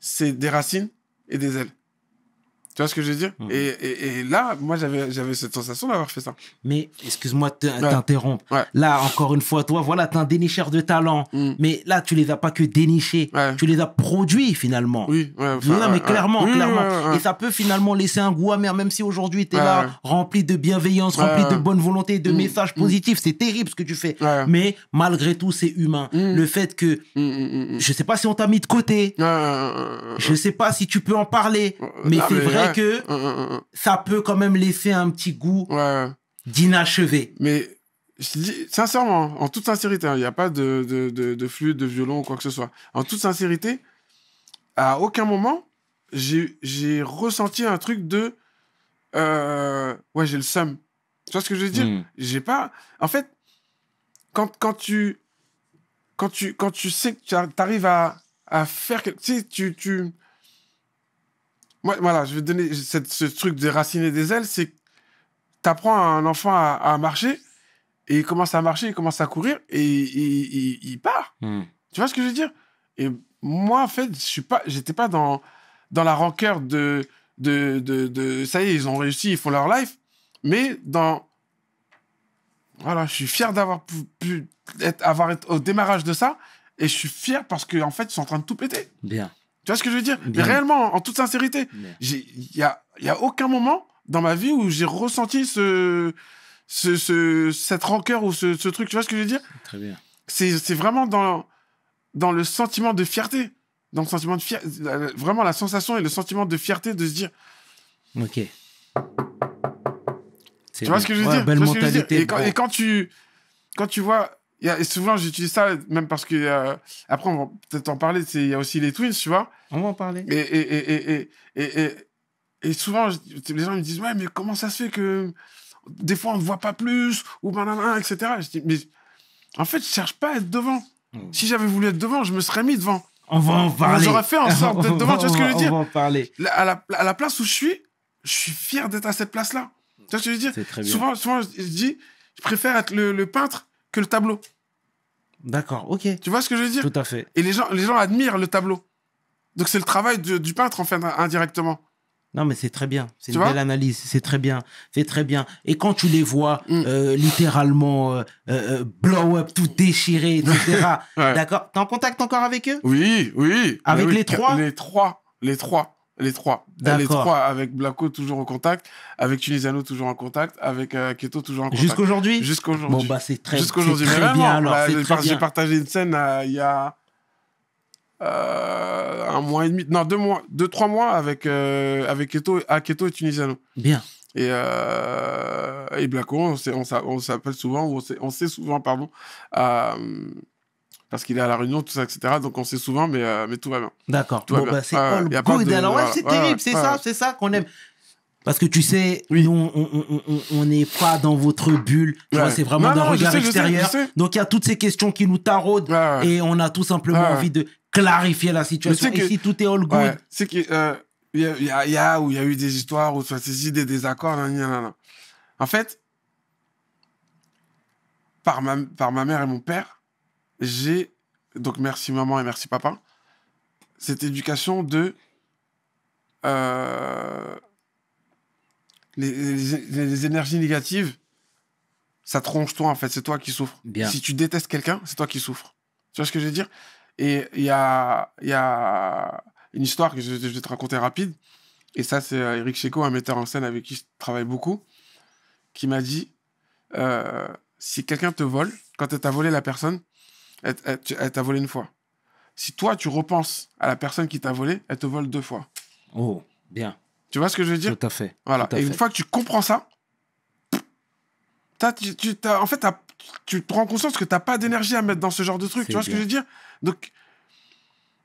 c'est des racines et des ailes. Tu vois ce que je veux dire mm. et, et, là, moi, j'avais, j'avais cette sensation d'avoir fait ça. Mais, excuse-moi de t'interrompre. Là, encore une fois, toi, voilà, t'es un dénicheur de talent. Mm. Mais là, tu les as pas que dénichés, tu les as produits finalement. Oui, ouais, non, mais clairement, clairement. Et ça peut finalement laisser un goût amer, même si aujourd'hui, t'es es là, rempli de bienveillance, rempli de bonne volonté, de mm. messages positifs. C'est terrible ce que tu fais. Mais malgré tout, c'est humain. Le fait que, je sais pas si on t'a mis de côté, je sais pas si tu peux en parler, mais c'est vrai que mm, mm, mm, ça peut quand même laisser un petit goût d'inachevé. Mais sincèrement, en toute sincérité, hein, il n'y a pas de, de, de, de, de violon ou quoi que ce soit. En toute sincérité, à aucun moment, j'ai ressenti un truc de. Euh, ouais, j'ai le seum. Tu vois ce que je veux dire J'ai pas. En fait, quand, quand, tu, quand, tu, quand tu sais que tu arrives à, à faire. Tu tu, tu, moi, voilà, je vais donner ce truc de raciner des ailes, c'est que tu apprends un enfant à, marcher, et il commence à marcher, il commence à courir, et il, part. Hmm. Tu vois ce que je veux dire Et moi, en fait, je suis pas, j'étais pas dans, dans la rancœur de de, de, ça y est, ils ont réussi, ils font leur life, mais dans, voilà, je suis fier d'avoir pu, être, avoir au démarrage de ça, et je suis fier parce qu'en en fait, ils sont en train de tout péter. Bien. Tu vois ce que je veux dire Mais réellement, en toute sincérité, il n'y a, y a aucun moment dans ma vie où j'ai ressenti ce, ce, ce, cette rancœur ou ce, ce, truc. Tu vois ce que je veux dire Très bien. C'est vraiment dans, dans le sentiment de fierté. Dans le sentiment de fierté. Vraiment la sensation et le sentiment de fierté de se dire. Ok. Tu vois, ce que, je veux dire Belle mentalité. Et et quand tu, quand tu vois et souvent, j'utilise ça, même parce que. Euh, après, on va peut-être en parler. Il y a aussi les twins, tu vois. On va en parler. Et, et, et, et, et souvent, les gens me disent Ouais, mais comment ça se fait que des fois, on ne voit pas plus Ou banana, etc. Je dis Mais en fait, je cherche pas à être devant. Hmm. Si j'avais voulu être devant, je me serais mis devant. On va en parler. J'aurais fait en sorte d'être devant. tu vois ce que je veux dire [LAUGHS] On va en parler. À la, à la place où je suis, je suis fier d'être à cette place-là. Tu vois ce que je veux dire souvent, souvent, je dis Je préfère être le peintre que le tableau. D'accord, ok. Tu vois ce que je veux dire Tout à fait. Et les gens, les gens admirent le tableau. Donc c'est le travail du peintre, en fait, indirectement. Non, mais c'est très bien. C'est une belle analyse. C'est très bien. C'est très bien. Et quand tu les vois mm. euh, littéralement euh, euh, blow up, tout déchiré, etc. [LAUGHS] D'accord T'es en contact encore avec eux Oui, oui. Avec les trois Les trois. Les trois. Les trois. Eh, les trois avec Blacko toujours en contact, avec Tunisiano toujours en contact, avec euh, Keto toujours en contact. Jusqu'aujourd'hui Jusqu'aujourd'hui. Bon, bah, c'est très, Jusqu'aujourd'hui. bien. j'ai partagé une scène euh, il y a euh, un mois et demi, non, deux mois, deux, trois mois avec, avec Keto, ah, Keto et Tunisiano. Bien. Et, euh, et Blacko, on, s'appelle souvent, on sait souvent, pardon, euh, parce qu'il est à la réunion, tout ça, etc. Donc on sait souvent, mais, euh, mais tout va bien. D'accord. Bon, bah, c'est all good. De... c'est terrible, c'est ça, c'est ça qu'on aime. Parce que tu sais, nous, on n'est pas dans votre bulle. C'est vraiment d'un regard extérieur. Donc il y a toutes ces questions qui nous taraudent et on a tout simplement envie de clarifier la situation. Et si tout est all good. C'est euh, y, a, y, a, où il y a eu des histoires, ou ça des désaccords. En fait, par ma, par ma mère et mon père, j'ai, donc merci maman et merci papa, cette éducation de... Euh, les, énergies négatives, ça tronche toi en fait, c'est toi qui souffres. Si tu détestes quelqu'un, c'est toi qui souffres. Tu vois ce que je veux dire Et il y a, y a une histoire que je, vais te raconter rapide, et ça c'est euh, Eric Checo, un metteur en scène avec qui je travaille beaucoup, qui m'a dit, euh, si quelqu'un te vole, quand tu as volé la personne, elle, elle, t'a volé une fois. Si toi, tu repenses à la personne qui t'a volé, elle te vole deux fois. Oh, bien. Tu vois ce que je veux dire Tout à fait. Voilà. et une fois que tu comprends ça, tu, en fait, tu te prends conscience que tu n'as pas d'énergie à mettre dans ce genre de truc. Tu vois ce que je veux dire Donc,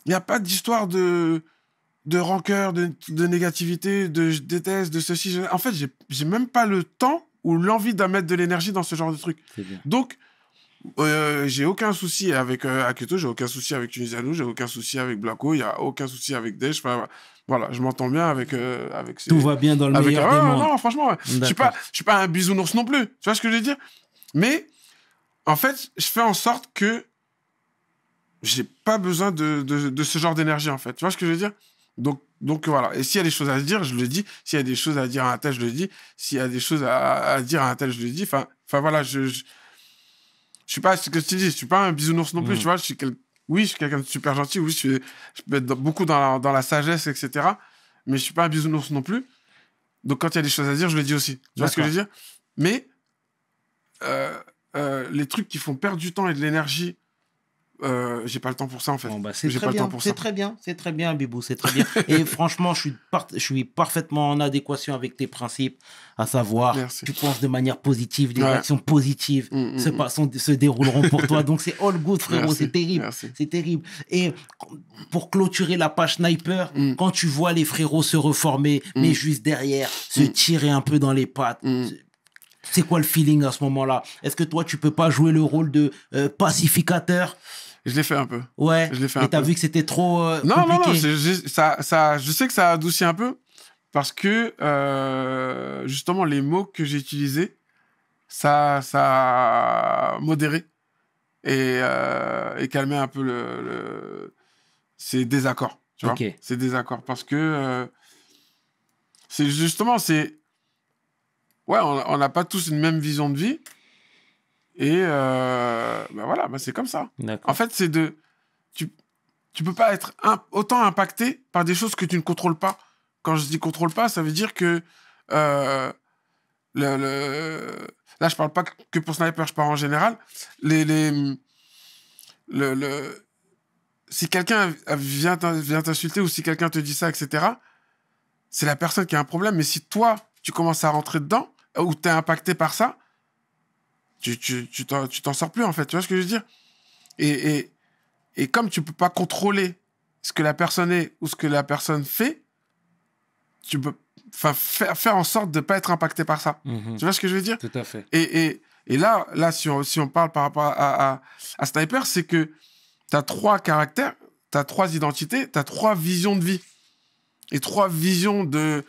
il n'y a pas d'histoire de de rancœur, de, négativité, de je déteste, de ceci. En fait, j'ai même pas le temps ou l'envie d'en mettre de l'énergie dans ce genre de truc. Donc, euh, j'ai aucun souci avec euh, Akito, j'ai aucun souci avec Tunisianou, j'ai aucun souci avec Blanco, il n'y a aucun souci avec Desch. voilà, je m'entends bien avec. Euh, avec Tout va bien dans le avec, meilleur ah, des mondes. Non, franchement, je ne suis pas un bisounours non plus. Tu vois ce que je veux dire Mais, en fait, je fais en sorte que j'ai pas besoin de, de, ce genre d'énergie, en fait. Tu vois ce que je veux dire donc, donc voilà. Et s'il y a des choses à se dire, je le dis. S'il y a des choses à dire à un tel, je le dis. S'il y a des choses à, dire à un tel, je le dis. Enfin, enfin voilà, je je suis pas, ce que je te dis, je suis pas un bisounours non plus, mm. tu vois. Je suis Oui, je suis quelqu'un de super gentil, oui, je peux être beaucoup dans la, dans la, sagesse, etc. Mais je suis pas un bisounours non plus. Donc quand il y a des choses à dire, je le dis aussi. Tu vois ce que je veux dire Mais euh, euh, les trucs qui font perdre du temps et de l'énergie euh, j'ai pas le temps pour ça en fait. Bah, c'est très, bien, c'est très bien, c'est très bien, Bibou, c'est très bien. [LAUGHS] Et franchement, je suis, je suis parfaitement en adéquation avec tes principes, à savoir, tu penses de manière positive, des réactions actions positives mm, mm, se, mm. se dérouleront pour toi. Donc c'est all good, frérot, c'est terrible, c'est terrible. Et pour clôturer la page sniper, quand tu vois les frérots se reformer, mais juste derrière, se tirer un peu dans les pattes. C'est quoi le feeling à ce moment-là Est-ce que toi, tu peux pas jouer le rôle de euh, pacificateur je l'ai fait un peu. Ouais. Je l'ai Et t'as vu que c'était trop. non, euh, compliqué. non, non, non, ça, ça, je sais que ça a adouci un peu parce que euh, justement, les mots que j'ai utilisés, ça, ça a modéré et, euh, calmé un peu le, ces désaccords. Tu vois okay. Ces désaccords. Parce que euh, c'est justement, c'est. Ouais, on n'a pas tous une même vision de vie. Et euh, bah voilà, bah c'est comme ça. En fait, c'est de. Tu, tu peux pas être autant impacté par des choses que tu ne contrôles pas. Quand je dis contrôle pas, ça veut dire que. Euh, le, le, là, je parle pas que pour Sniper, je parle en général. Les, les, le, le si quelqu'un vient t'insulter ou si quelqu'un te dit ça, etc., c'est la personne qui a un problème. Mais si toi, tu commences à rentrer dedans ou tu es impacté par ça, tu tu tu t'en sors plus en fait. Tu vois ce que je veux dire et, et, et comme tu peux pas contrôler ce que la personne est ou ce que la personne fait, tu peux faire faire en sorte de pas être impacté par ça. Mhm. Tu vois ce que je veux dire Tout à fait. Et, et, et là là si on, si on parle par rapport à, à, Sniper, c'est que tu as trois caractères, tu as trois identités, tu as trois visions de vie et trois visions de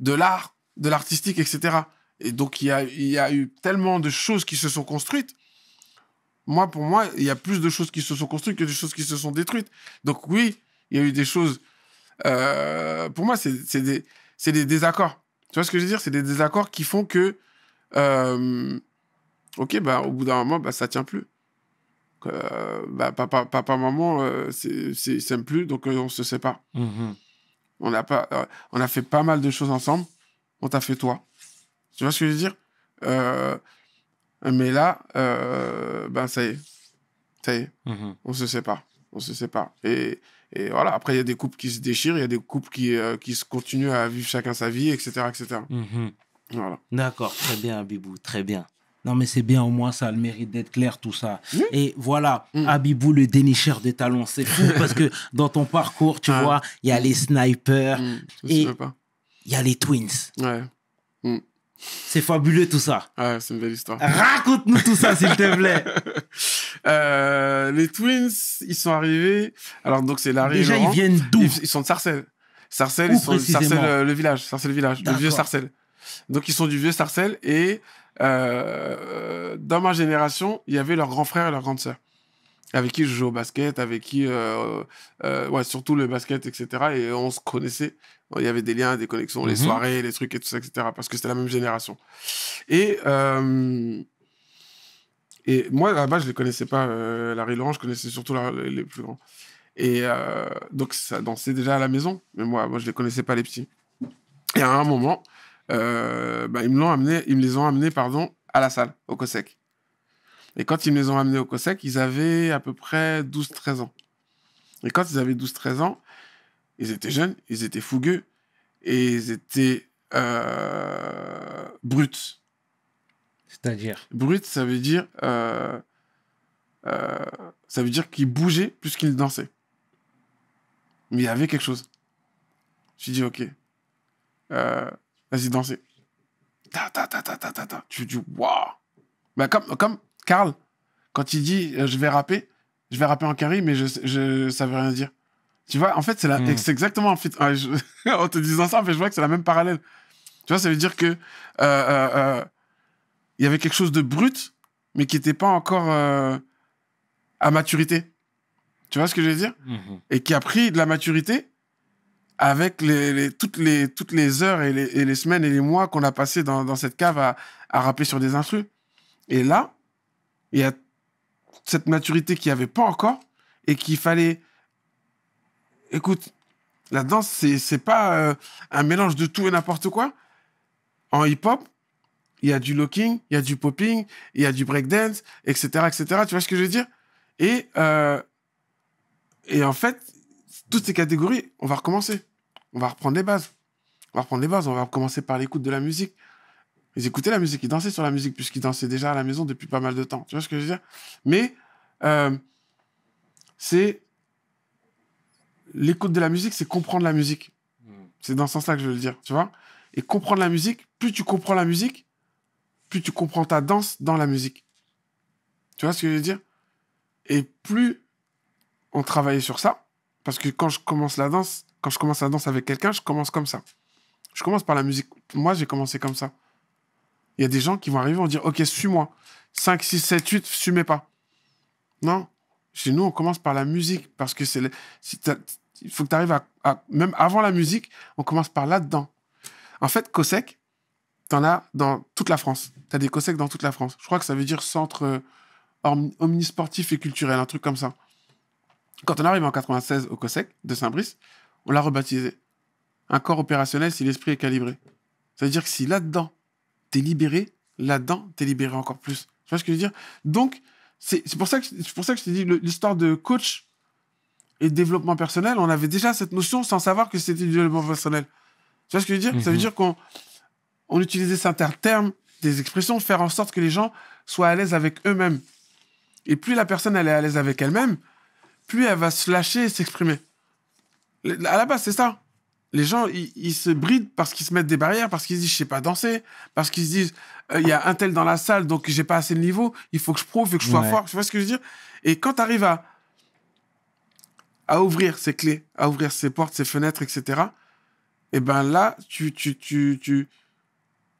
de l'art, de l'artistique, etc. Et donc, il y a, y a eu tellement de choses qui se sont construites moi, pour moi, il y a plus de choses qui se sont construites que des choses qui se sont détruites. Donc oui, il y a eu des choses... Euh, pour moi, c'est des, des, désaccords. Tu vois ce que je veux dire C'est des désaccords qui font que... Euh, ok, bah, au bout d'un moment, bah, ça tient plus. Euh, bah, papa, papa, maman, c'est s'aiment plus, donc on se sépare. Mmh on, a pas, on a fait pas mal de choses ensemble. On t'a fait toi. Tu vois ce que je veux dire euh, Mais là, euh, ben ça y est. Ça y est. Mhm. On se sépare. On se sépare. Et, et voilà, après, il y a des couples qui se déchirent, il y a des couples qui, euh, qui se continuent à vivre chacun sa vie, etc. etc. Mhm. Voilà. D'accord, très bien, Abibou. très bien. Non, mais c'est bien, au moins, ça a le mérite d'être clair, tout ça. Et voilà, mm. Abibou, le dénicheur de talons, c'est fou [LAUGHS] parce que dans ton parcours, tu ah. vois, il y a les snipers mm. et il y a les twins. Ouais. Mm. C'est fabuleux tout ça. Ah, c'est une belle histoire. Raconte-nous tout ça, s'il te plaît. [LAUGHS] Euh, les Twins, ils sont arrivés. Alors, donc, c'est l'arrivée. Déjà, ils viennent d'où ils, sont de Sarcelles. Sarcelles, ils sont Sarcelles, euh, le village. Sarcelles, le village. Le vieux Sarcelles. Donc, ils sont du vieux Sarcelles. Et euh, dans ma génération, il y avait leurs grands frères et leurs grandes sœurs avec qui je jouais au basket, avec qui, euh, euh, ouais, surtout le basket, etc. Et on se connaissait. Il y avait des liens, des connexions, les mhm. soirées, les trucs et tout ça, etc. Parce que c'était la même génération. Et, euh, et moi, là-bas, je ne les connaissais pas, Larry Laurent, je connaissais surtout les plus grands. Et donc, ça dansait déjà à la maison. Mais moi, moi je ne les connaissais pas, les petits. Et à un moment, bah, ils, me amené, ils me les ont amenés pardon, à la salle, au COSEC. Et quand ils les ont amenés au COSEC, ils avaient à peu près 12-13 ans. Et quand ils avaient 12-13 ans, ils étaient jeunes, ils étaient fougueux et ils étaient euh, bruts. C'est-à-dire Brut, ça veut dire, euh, euh, ça veut dire qu'ils bougeaient plus qu'ils dansaient. Mais il y avait quelque chose. Je dit, ok, euh, vas-y, danser. Ta, ta, ta, ta, ta, ta, ta. Tu dis, waouh! wow bah, comme, comme, Karl, quand il dit euh, je vais rapper, je vais rapper en carré, mais je, je, ça veut rien dire. Tu vois, en fait, c'est hmm. exactement. En, fait, [LAUGHS] en, te disant ça, en fait, je vois que c'est la même parallèle. Tu vois, ça veut dire que euh, euh, il y avait quelque chose de brut, mais qui n'était pas encore à maturité. Tu vois ce que je veux dire mhm. Et qui a pris de la maturité avec les, toutes, les, toutes les heures et les, semaines et les mois qu'on a passé dans, cette cave à, rapper sur des intrus. Et là, il y a cette maturité qu'il n'y avait pas encore et qu'il fallait. Écoute, la danse, c'est pas euh, un mélange de tout et n'importe quoi. En hip-hop, il y a du locking, il y a du popping, il y a du breakdance, etc., etc. Tu vois ce que je veux dire et, euh, et en fait, toutes ces catégories, on va recommencer. On va reprendre les bases. On va reprendre les bases, on va recommencer par l'écoute de la musique. Ils écoutaient la musique, ils dansaient sur la musique, puisqu'ils dansaient déjà à la maison depuis pas mal de temps. Tu vois ce que je veux dire Mais euh, c'est. L'écoute de la musique, c'est comprendre la musique. Mm. C'est dans ce sens-là que je veux le dire, tu vois Et comprendre la musique, plus tu comprends la musique, plus tu comprends ta danse dans la musique. Tu vois ce que je veux dire Et plus on travaillait sur ça, parce que quand je commence la danse, quand je commence la danse avec quelqu'un, je commence comme ça. Je commence par la musique. Moi, j'ai commencé comme ça il y a des gens qui vont arriver, vont dire Ok, suis-moi. 5, 6, 7, 8, suis-moi pas. Non. Chez nous, on commence par la musique parce que c'est. Il faut que tu arrives à, Même avant la musique, on commence par là-dedans. En fait, COSEC, en as dans toute la France. Tu as des COSEC dans toute la France. Je crois que ça veut dire centre euh, omnisportif et culturel, un truc comme ça. Quand on arrive en 96 au COSEC de Saint-Brice, on l'a rebaptisé. Un corps opérationnel si l'esprit est calibré. cest veut dire que si là-dedans, t'es libéré, là-dedans, t'es libéré encore plus. Tu vois ce que je veux dire Donc, c'est pour, ça que, pour ça que je te dis, l'histoire de coach et développement personnel, on avait déjà cette notion sans savoir que c'était du développement personnel. Tu vois ce que je veux dire Ça veut mhm. dire qu'on on utilisait certains termes, des expressions, faire en sorte que les gens soient à l'aise avec eux-mêmes. Et plus la personne elle est à l'aise avec elle-même, plus elle va se lâcher et s'exprimer. À la base, c'est ça les gens, ils, se brident parce qu'ils se mettent des barrières, parce qu'ils se disent, je sais pas danser, parce qu'ils se disent, euh, il y a un tel dans la salle, donc j'ai pas assez de niveau, il faut que je prouve, il faut que je sois fort. Tu vois ce que je veux dire Et quand tu arrives à, à ouvrir ces clés, à ouvrir ces portes, ces fenêtres, etc., et eh ben là, tu, tu, tu, tu,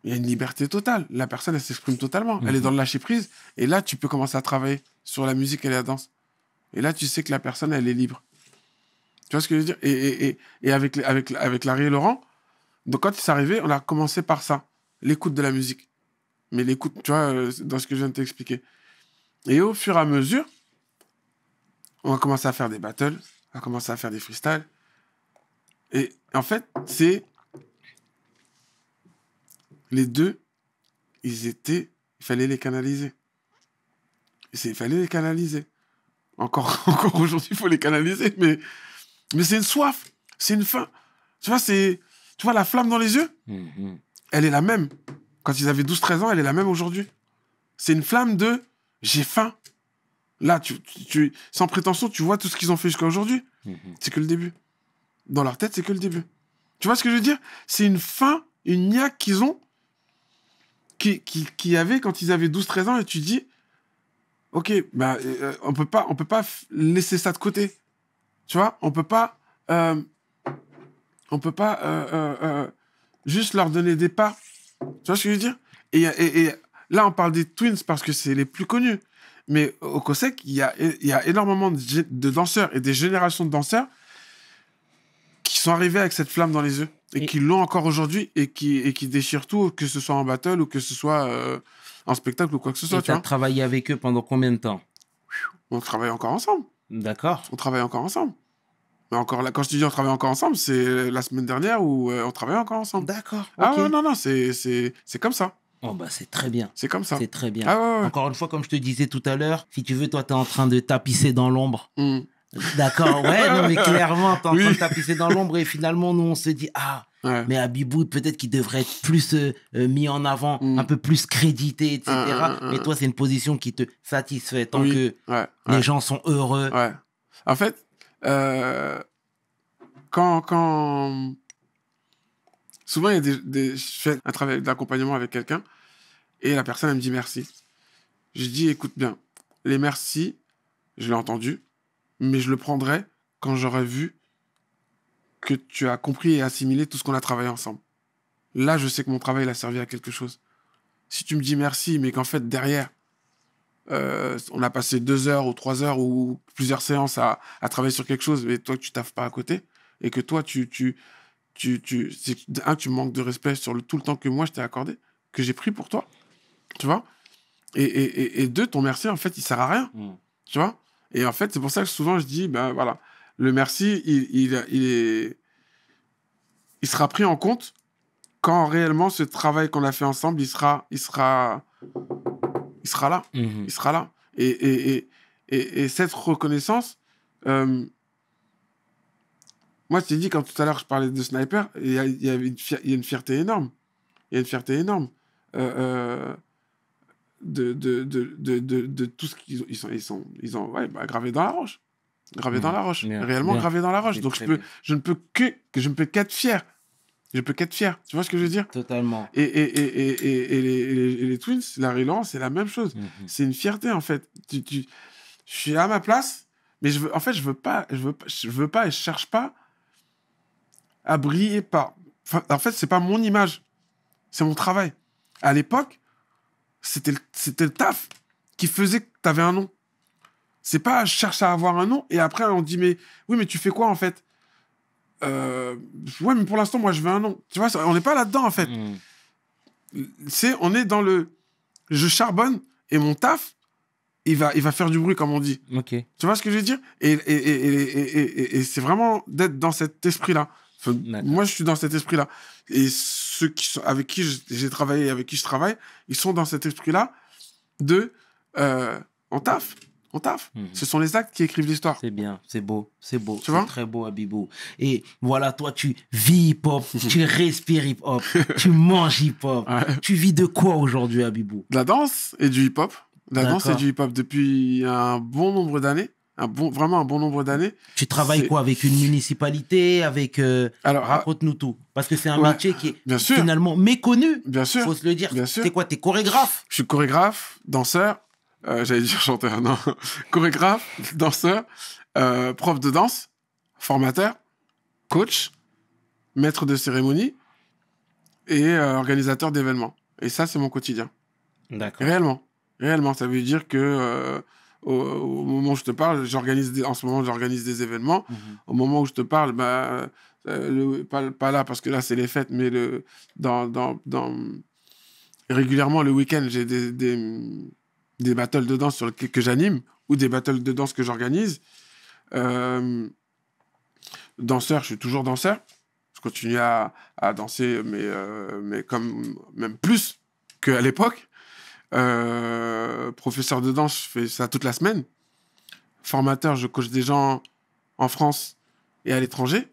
il y a une liberté totale. La personne, elle s'exprime totalement. Elle est mhm. dans le lâcher prise. Et là, tu peux commencer à travailler sur la musique et la danse. Et là, tu sais que la personne, elle est libre. Tu vois ce que je veux dire et, et, et, et, avec, avec, avec Larry et Laurent, donc quand ils sont on a commencé par ça, l'écoute de la musique. Mais l'écoute, tu vois, euh, dans ce que je viens de t'expliquer. Et au fur et à mesure, on a commencé à faire des battles, on a commencé à faire des freestyles. Et en fait, c'est. Les deux, ils étaient. Il fallait les canaliser. Il fallait les canaliser. Encore, [LAUGHS] encore aujourd'hui, il faut les canaliser, mais mais c'est une soif, c'est une faim. Tu vois, c'est, tu vois la flamme dans les yeux mm-hmm. Elle est la même. Quand ils avaient 12-13 ans, elle est la même aujourd'hui. C'est une flamme de j'ai faim. Là, tu, tu, sans prétention, tu vois tout ce qu'ils ont fait jusqu'à aujourd'hui. Mm-hmm. C'est que le début. Dans leur tête, c'est que le début. Tu vois ce que je veux dire C'est une faim, une niaque qu'ils ont, qui, qui, qui avaient quand ils avaient 12-13 ans, et tu dis, ok, bah, euh, on peut pas, on peut pas laisser ça de côté. Tu vois, on peut pas, euh, on peut pas euh, euh, juste leur donner des pas Tu vois ce que je veux dire et, là, on parle des Twins parce que c'est les plus connus. Mais au COSEC, il y a, énormément de, danseurs et des générations de danseurs qui sont arrivés avec cette flamme dans les yeux et, qui l'ont encore aujourd'hui et qui, et qui déchirent tout, que ce soit en battle ou que ce soit en spectacle ou quoi que ce soit. Et tu as travaillé avec eux pendant combien de temps On travaille encore ensemble. D'accord. On travaille encore ensemble. Mais encore là, quand je te dis on travaille encore ensemble, c'est la semaine dernière où euh, on travaille encore ensemble. D'accord. Ah non, non, c'est comme ça. Oh bah c'est très bien. C'est comme ça. C'est très bien. Ah encore une fois, comme je te disais tout à l'heure, si tu veux, toi, tu es en train de tapisser dans l'ombre. Hmm. D'accord, ouais, non, mais [LAUGHS] clairement, es en train de tapisser dans l'ombre et finalement, nous, on se dit, ah, mais Abibou peut-être qu'il devrait être plus euh, euh, mis en avant, hmm. un peu plus crédité, etc. Ah, ah, mais toi, c'est une position qui te satisfait tant que les gens sont heureux. En fait, euh, quand, Souvent, il des, je fais un travail d'accompagnement avec quelqu'un et la personne, me dit merci. Je dis, écoute bien, les merci, je l'ai entendu, mais je le prendrai quand j'aurai vu que tu as compris et assimilé tout ce qu'on a travaillé ensemble. Là, je sais que mon travail, a servi à quelque chose. Si tu me dis merci, mais qu'en fait, derrière, euh, on a passé deux heures ou trois heures ou plusieurs séances à, travailler sur quelque chose, mais toi, tu taffes pas à côté. Et que toi, tu, tu, tu, tu, un, tu manques de respect sur tout le temps que moi, je t'ai accordé, que j'ai pris pour toi. Tu vois et, et, deux, ton merci, en fait, il sert à rien. Mmh. Tu vois Et en fait, c'est pour ça que souvent, je dis, ben voilà, le merci, il, il, est, il sera pris en compte quand réellement ce travail qu'on a fait ensemble, il sera, il sera il sera là. Mhm. Il sera là. Et, cette reconnaissance, euh, moi, je t'ai dit, quand tout à l'heure je parlais de sniper, il y, a, une fierté énorme. Il y a une fierté énorme. Euh, euh, de, de, tout ce qu'ils ont. Ils sont, ils sont, ils ont bah, gravé dans la roche. Gravé dans mhm. la roche. réellement gravé dans la roche. Donc, je, peux, je ne peux que, que je ne peux qu'être fier je peux qu'être fier. Tu vois ce que je veux dire Totalement. Et, les, Twins, la relance' c'est la même chose. Mm-hmm. C'est une fierté, en fait. Tu, tu, je suis à ma place, mais je veux, en fait, je veux pas, je veux, veux pas et je cherche pas à briller par. en fait, c'est pas mon image, c'est mon travail. À l'époque, c'était le, le taf qui faisait que tu avais un nom. C'est pas je cherche à avoir un nom et après on dit mais oui mais tu fais quoi en fait euh, ouais, mais pour l'instant, moi, je veux un nom. Tu vois, on n'est pas là-dedans, en fait. Mm. C'est, on est dans le, je charbonne et mon taf, il va, il va faire du bruit, comme on dit. Ok. Tu vois ce que je veux dire Et, et, et, et c'est vraiment d'être dans cet esprit-là. moi, je suis dans cet esprit-là. Et ceux qui sont, avec qui j'ai travaillé, avec qui je travaille, ils sont dans cet esprit-là de, on euh, taf on taffe. Mhm. Ce sont les actes qui écrivent l'histoire. C'est bien, c'est beau, c'est beau. Tu Très beau, Abibou. Et voilà, toi, tu vis hip-hop, [LAUGHS] tu respires hip-hop, tu manges hip-hop. Tu vis de quoi aujourd'hui, Abibou De la danse et du hip-hop. La danse et du hip-hop depuis un bon nombre d'années. Un bon, vraiment un bon nombre d'années. Tu travailles quoi avec une municipalité, avec euh, Alors ah, raconte-nous tout parce que c'est un métier qui est finalement méconnu. Bien sûr. Faut se le dire. Bien sûr. C'est quoi T'es chorégraphe. Je suis chorégraphe, danseur, euh, j'allais dire chanteur, non, [LAUGHS] chorégraphe, danseur, euh, prof de danse, formateur, coach, maître de cérémonie et euh, organisateur d'événements. Et ça, c'est mon quotidien. D'accord. Réellement. Réellement. Ça veut dire que au, moment où je te parle, j'organise en ce moment, j'organise des événements. Mhm. Au moment où je te parle, bah, le... pas, là, parce que là, c'est les fêtes, mais le, dans, dans, dans... régulièrement, le week-end, j'ai des des battles de danse sur que, j'anime ou des battles de danse que j'organise. Euh, danseur, je suis toujours danseur. Je continue à, danser, mais, euh, mais comme, même plus qu'à l'époque. Euh, professeur de danse, je fais ça toute la semaine. Formateur, je coach des gens en France et à l'étranger.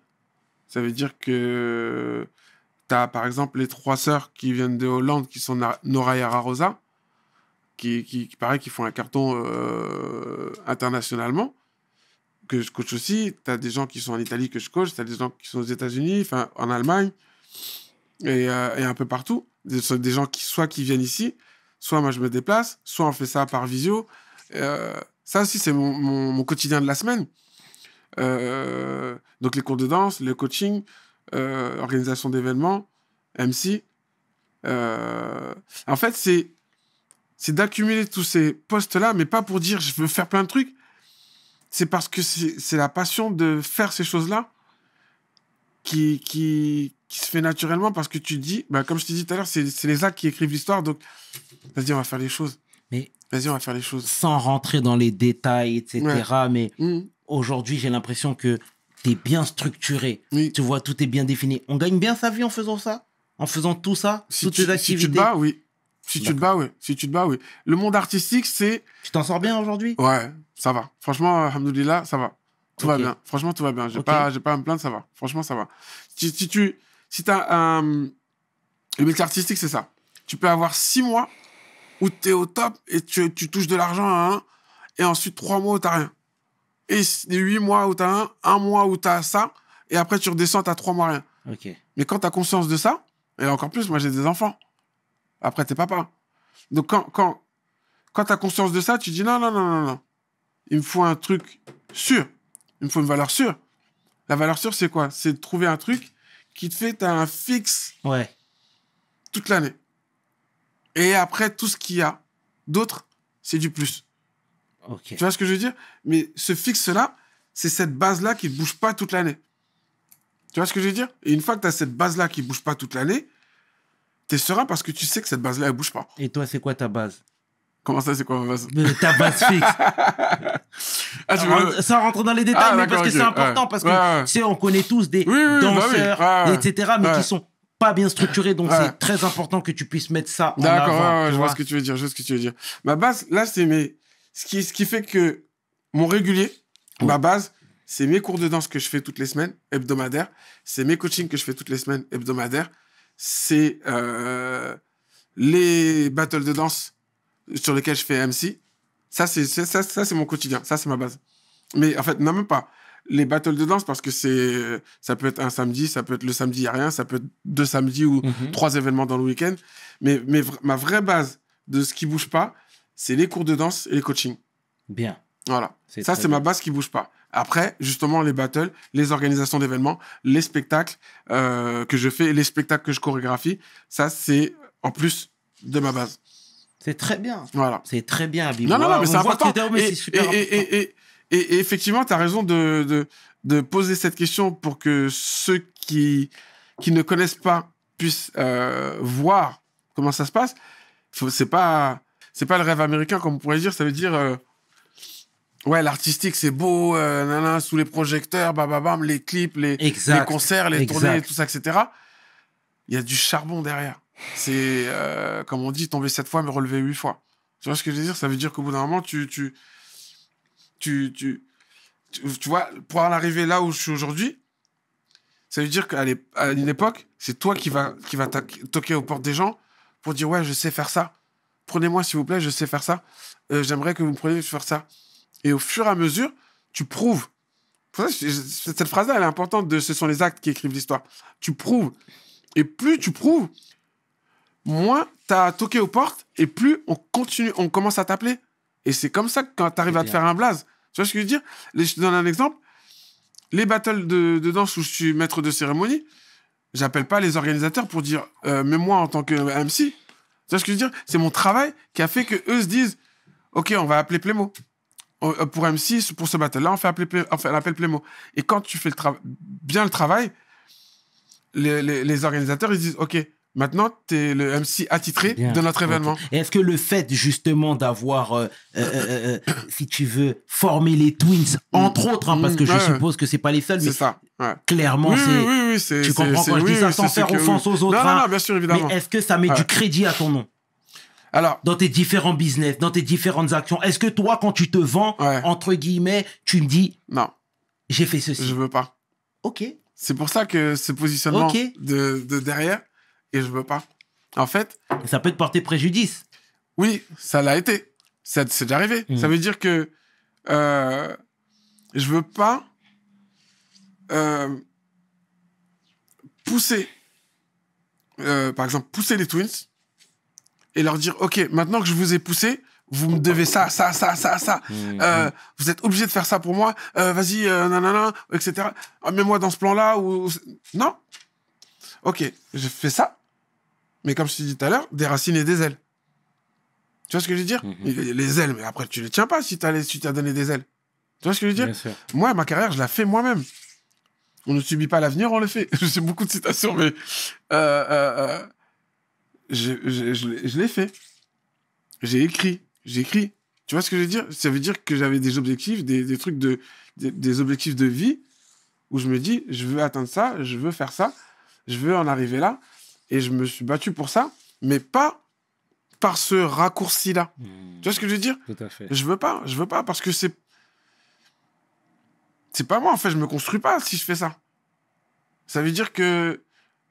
Ça veut dire que tu as par exemple les trois sœurs qui viennent de Hollande, qui sont Nora et Rarosa qui, qui, qu'ils font un carton euh, internationalement, que je coach aussi. Tu as des gens qui sont en Italie que je coach, tu as des gens qui sont aux États-Unis, enfin en Allemagne, et, euh, et, un peu partout. Des, des gens qui, soit qui viennent ici, soit moi je me déplace, soit on fait ça par visio. Euh, ça aussi, c'est mon, mon, mon, quotidien de la semaine. donc les cours de danse, le coaching, organisation d'événements, MC. en fait, c'est c'est d'accumuler tous ces postes-là, mais pas pour dire je veux faire plein de trucs. C'est parce que c'est la passion de faire ces choses-là qui, qui, se fait naturellement parce que tu dis, bah, comme je t'ai dit tout à l'heure, c'est les actes qui écrivent l'histoire, donc vas-y, on va faire les choses. Mais vas-y, on va faire les choses. Sans rentrer dans les détails, etc. Mais mmh. aujourd'hui, j'ai l'impression que tu es bien structuré. Tu vois, tout est bien défini. On gagne bien sa vie en faisant ça En faisant tout ça Toutes tu, activités Si tu bats, oui. Si tu te bats, oui. Si tu te bats, oui. Le monde artistique, c'est. Tu t'en sors bien aujourd'hui Ouais, ça va. Franchement, Alhamdoulilah, ça va. Tout va bien. Franchement, tout va bien. Je n'ai pas, pas à me plaindre, ça va. Franchement, ça va. Si, si tu, si un, le métier artistique, c'est ça. Tu peux avoir six mois où tu es au top et tu, touches de l'argent à un, et ensuite trois mois où t'as rien. Et huit mois où as un, un mois où as ça, et après tu redescends, à trois mois rien. OK. Mais quand tu as conscience de ça, et encore plus, moi j'ai des enfants. Après, t'es papa. Donc, quand, quand, quand t'as conscience de ça, tu dis non, non, non, non, non. Il me faut un truc sûr. Il me faut une valeur sûre. La valeur sûre, c'est quoi C'est de trouver un truc qui te fait, t'as un fixe. Toute l'année. Et après, tout ce qu'il y a d'autre, c'est du plus. Tu vois ce que je veux dire Mais ce fixe-là, c'est cette base-là qui ne bouge pas toute l'année. Tu vois ce que je veux dire Et une fois que tu cette base-là qui ne bouge pas toute l'année, T'es serein parce que tu sais que cette base-là, elle bouge pas. Et toi, c'est quoi ta base Comment ça, c'est quoi ma base Ta base fixe. [LAUGHS] Ah, ça rentre dans les ah, détails, mais parce que c'est important, parce que, on connaît tous des bah danseurs, etc., mais qui sont pas bien structurés, donc c'est très important que tu puisses mettre ça D'accord, je vois ce que tu veux dire, je ce que tu veux dire. Ma base, là, c'est mes... Ce qui, ce qui fait que mon régulier, ma base, c'est mes cours de danse que je fais toutes les semaines, hebdomadaires. C'est mes coachings que je fais toutes les semaines, hebdomadaires c'est euh, les battles de danse sur lesquels je fais MC. Ça, c'est ça, c'est mon quotidien. Ça, c'est ma base. Mais en fait, non, même pas. Les battles de danse, parce que c'est, ça peut être un samedi, ça peut être le samedi, il n'y a rien, ça peut être deux samedis ou mhm. trois événements dans le week-end. Mais, mais ma vraie base de ce qui bouge pas, c'est les cours de danse et les coachings. Bien. Voilà. Ça, c'est ma base qui bouge pas. Après, justement, les battles, les organisations d'événements, les spectacles euh, que je fais, les spectacles que je chorégraphie, ça, c'est en plus de ma base. C'est très bien. Voilà. C'est très bien, Non, non, non, mais c'est important. Et, et, effectivement, tu as raison de, de, poser cette question pour que ceux qui, qui ne connaissent pas puissent euh, voir comment ça se passe. C'est pas c'est pas le rêve américain, comme on pourrait dire. Ça veut dire, euh, Ouais, l'artistique, c'est beau, euh, sous les projecteurs, bam les clips, les, concerts, les tournées, tout ça, etc. Il y a du charbon derrière. C'est, euh, comme on dit, tomber sept fois, me relever huit fois. Tu vois ce que je veux dire Ça veut dire qu'au bout d'un moment, tu tu, tu, tu, tu, vois, pour arriver là où je suis aujourd'hui, ça veut dire qu'à une époque, c'est toi qui vas qui va toquer aux portes des gens pour dire Ouais, je sais faire ça. Prenez-moi, s'il vous plaît, je sais faire ça. Euh, j'aimerais que vous me preniez faire ça. Et au fur et à mesure, tu prouves. cette phrase-là, elle est importante ce sont les actes qui écrivent l'histoire. Tu prouves. Et plus tu prouves, moins tu as toqué aux portes et plus on continue, on commence à t'appeler. Et c'est comme ça que quand tu arrives eh à te faire un blaze. Tu vois ce que je veux dire Je te donne un exemple. Les battles de, danse où je suis maître de cérémonie, j'appelle pas les organisateurs pour dire, euh, Mais moi en tant que MC, tu vois ce que je veux dire C'est mon travail qui a fait que eux se disent, ok, on va appeler Plémo. Euh, pour M6, pour ce battle-là, on fait appel on Plémo. Et quand tu fais bien le travail, les, organisateurs, ils disent, OK, maintenant, tu es le MC attitré de notre événement. Est-ce que le fait, justement, d'avoir, euh, euh, si tu veux, formé les Twins, mm. entre autres, hein, parce mm. que je suppose que c'est pas les seuls, mais ça, clairement, c'est... tu comprends quand ça, sans faire offense aux autres. Mais est-ce que ça met du crédit à ton nom alors, dans tes différents business, dans tes différentes actions, est-ce que toi, quand tu te vends, entre guillemets, tu me dis Non. J'ai fait ceci. Je veux pas. Ok. C'est pour ça que ce positionnement de, derrière, et je veux pas. En fait. Ça peut te porter préjudice. Oui, ça l'a été. C'est déjà arrivé. Mmh. Ça veut dire que je euh, je veux pas euh, pousser, euh, par exemple, pousser les twins et leur dire, OK, maintenant que je vous ai poussé, vous me devez ça, ça, ça, ça, ça. Mm, mm. Euh, vous êtes obligé de faire ça pour moi. Euh, vas-y, euh, nanana, etc. Ah, Mets-moi dans ce plan-là. Ou... Non. Ok, je fais ça. Mais comme je te dit tout à l'heure, des racines et des ailes. Tu vois ce que je veux dire mm-hmm. Les ailes, mais après, tu les tiens pas si tu as, as donné des ailes. Tu vois ce que je veux dire Moi, ma carrière, je la fais moi-même. On ne subit pas l'avenir, on le fait. [LAUGHS] je sais beaucoup de citations, mais je, je, je, l'ai fait. J'ai écrit. J'ai écrit. Tu vois ce que je veux dire Ça veut dire que j'avais des objectifs, des, des trucs de, des, objectifs de vie où je me dis, je veux atteindre ça, je veux faire ça, je veux en arriver là. Et je me suis battu pour ça, mais pas par ce raccourci-là. Hmm. Tu vois ce que je veux dire Tout à fait. Je veux pas, je veux pas parce que c'est. C'est pas moi, en fait, je me construis pas si je fais ça. Ça veut dire que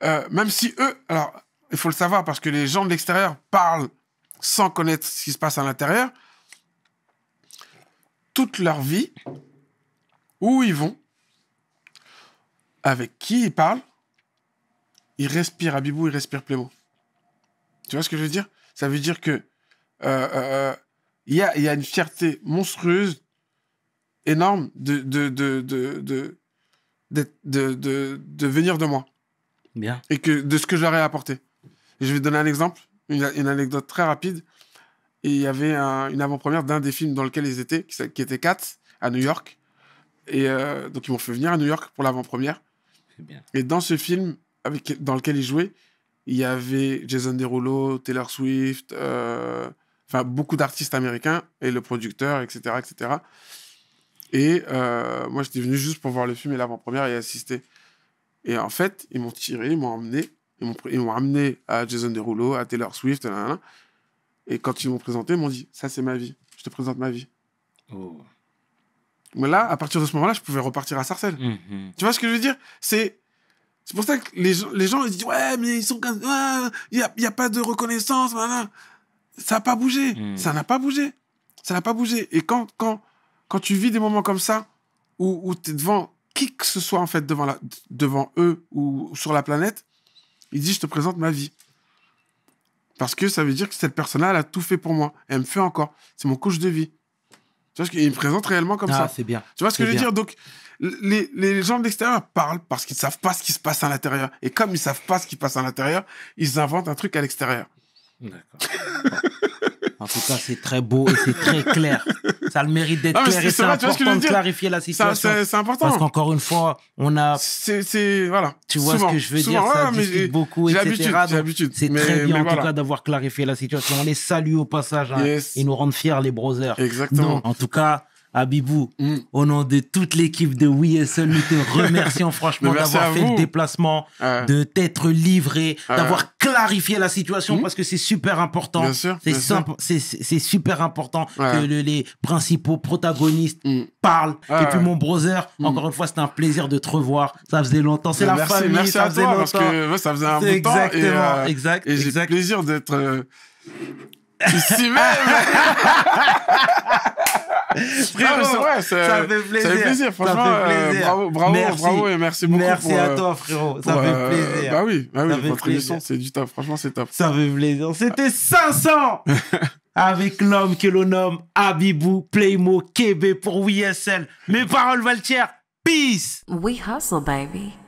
euh, même si eux. Alors, il faut le savoir parce que les gens de l'extérieur parlent sans connaître ce qui se passe à l'intérieur, toute leur vie, où ils vont, avec qui ils parlent, ils respirent à bibou, ils respirent Plémo. Tu vois ce que je veux dire Ça veut dire que euh, euh, il y, a, une fierté monstrueuse, énorme, de, de, de, venir de moi. Bien. Et que de ce que j'aurais apporté je vais te donner un exemple, une, anecdote très rapide. il y avait une avant-première d'un des films dans lequel ils étaient, qui, était Cats, à New York. Et euh, donc, ils m'ont fait venir à New York pour l'avant-première. Et dans ce film, dans lequel ils jouaient, il y avait Jason Derulo, Taylor Swift, euh, enfin beaucoup d'artistes américains et le producteur, etc., etc. Et euh, moi, j'étais venu juste pour voir le film et l'avant-première et assister. Et en fait, ils m'ont tiré, ils m'ont emmené ils m'ont, ils m'ont ramené à Jason Derulo, à Taylor Swift, et quand ils m'ont présenté, ils m'ont dit Ça, c'est ma vie. Je te présente ma vie. Oh. Mais là, à partir de ce moment-là, je pouvais repartir à Sarcelles. Mm-hmm. Tu vois ce que je veux dire C'est. C'est pour ça que les, les gens ils disent ouais mais ils sont comme il n'y a, y a, pas de reconnaissance ça n'a pas bougé mm. ça n'a pas bougé ça n'a pas bougé et quand quand quand tu vis des moments comme ça où, tu es devant qui que ce soit en fait devant la, devant eux ou sur la planète il dit, je te présente ma vie. Parce que ça veut dire que cette personne-là, elle a tout fait pour moi. Elle me fait encore. C'est mon couche de vie. Tu vois, qu'il me présente réellement comme ah, ça. c'est bien. Tu vois ce que je veux dire Donc, les, les gens de l'extérieur parlent parce qu'ils ne savent pas ce qui se passe à l'intérieur. Et comme ils ne savent pas ce qui passe à l'intérieur, ils inventent un truc à l'extérieur. D'accord. [LAUGHS] En tout cas, c'est très beau et c'est très clair. [LAUGHS] Ça a le mérite d'être clair et c'est important de clarifier la situation. C'est important. Parce qu'encore une fois, on a. C'est. Voilà. Tu vois ce que je veux dire Ça discute beaucoup, etc. C'est très bien, en tout cas, d'avoir clarifié la situation. On les salue au passage. Hein. Ils nous rendent fiers, les brothers. Exactement. en tout cas. Abibou, hmm. au nom de toute l'équipe de Oui et Seul, nous te [LAUGHS] remercions franchement d'avoir fait le déplacement, de t'être livré, d'avoir clarifié la situation hmm. parce que c'est super important. C'est super important que les principaux protagonistes hmm. parlent. Et puis mon brother, encore une fois, c'était un plaisir de te revoir. Ça faisait longtemps. C'est la famille. Merci ça à faisait longtemps. parce que ça faisait un bon temps. Et, euh, exact. plaisir d'être euh, [LAUGHS] ici même. [LAUGHS] bravo, ça, fait plaisir. Ça fait euh, plaisir, franchement. bravo, bravo, et merci beaucoup. Merci à euh, toi, frérot. Ça fait euh, plaisir. bah oui, bah oui, c'est du top. Franchement, c'est top. Ça fait plaisir. C'était 500 [LAUGHS] avec l'homme que l'on nomme Abibou Playmo KB pour WSL. Mes paroles Valtier Peace. We hustle, baby.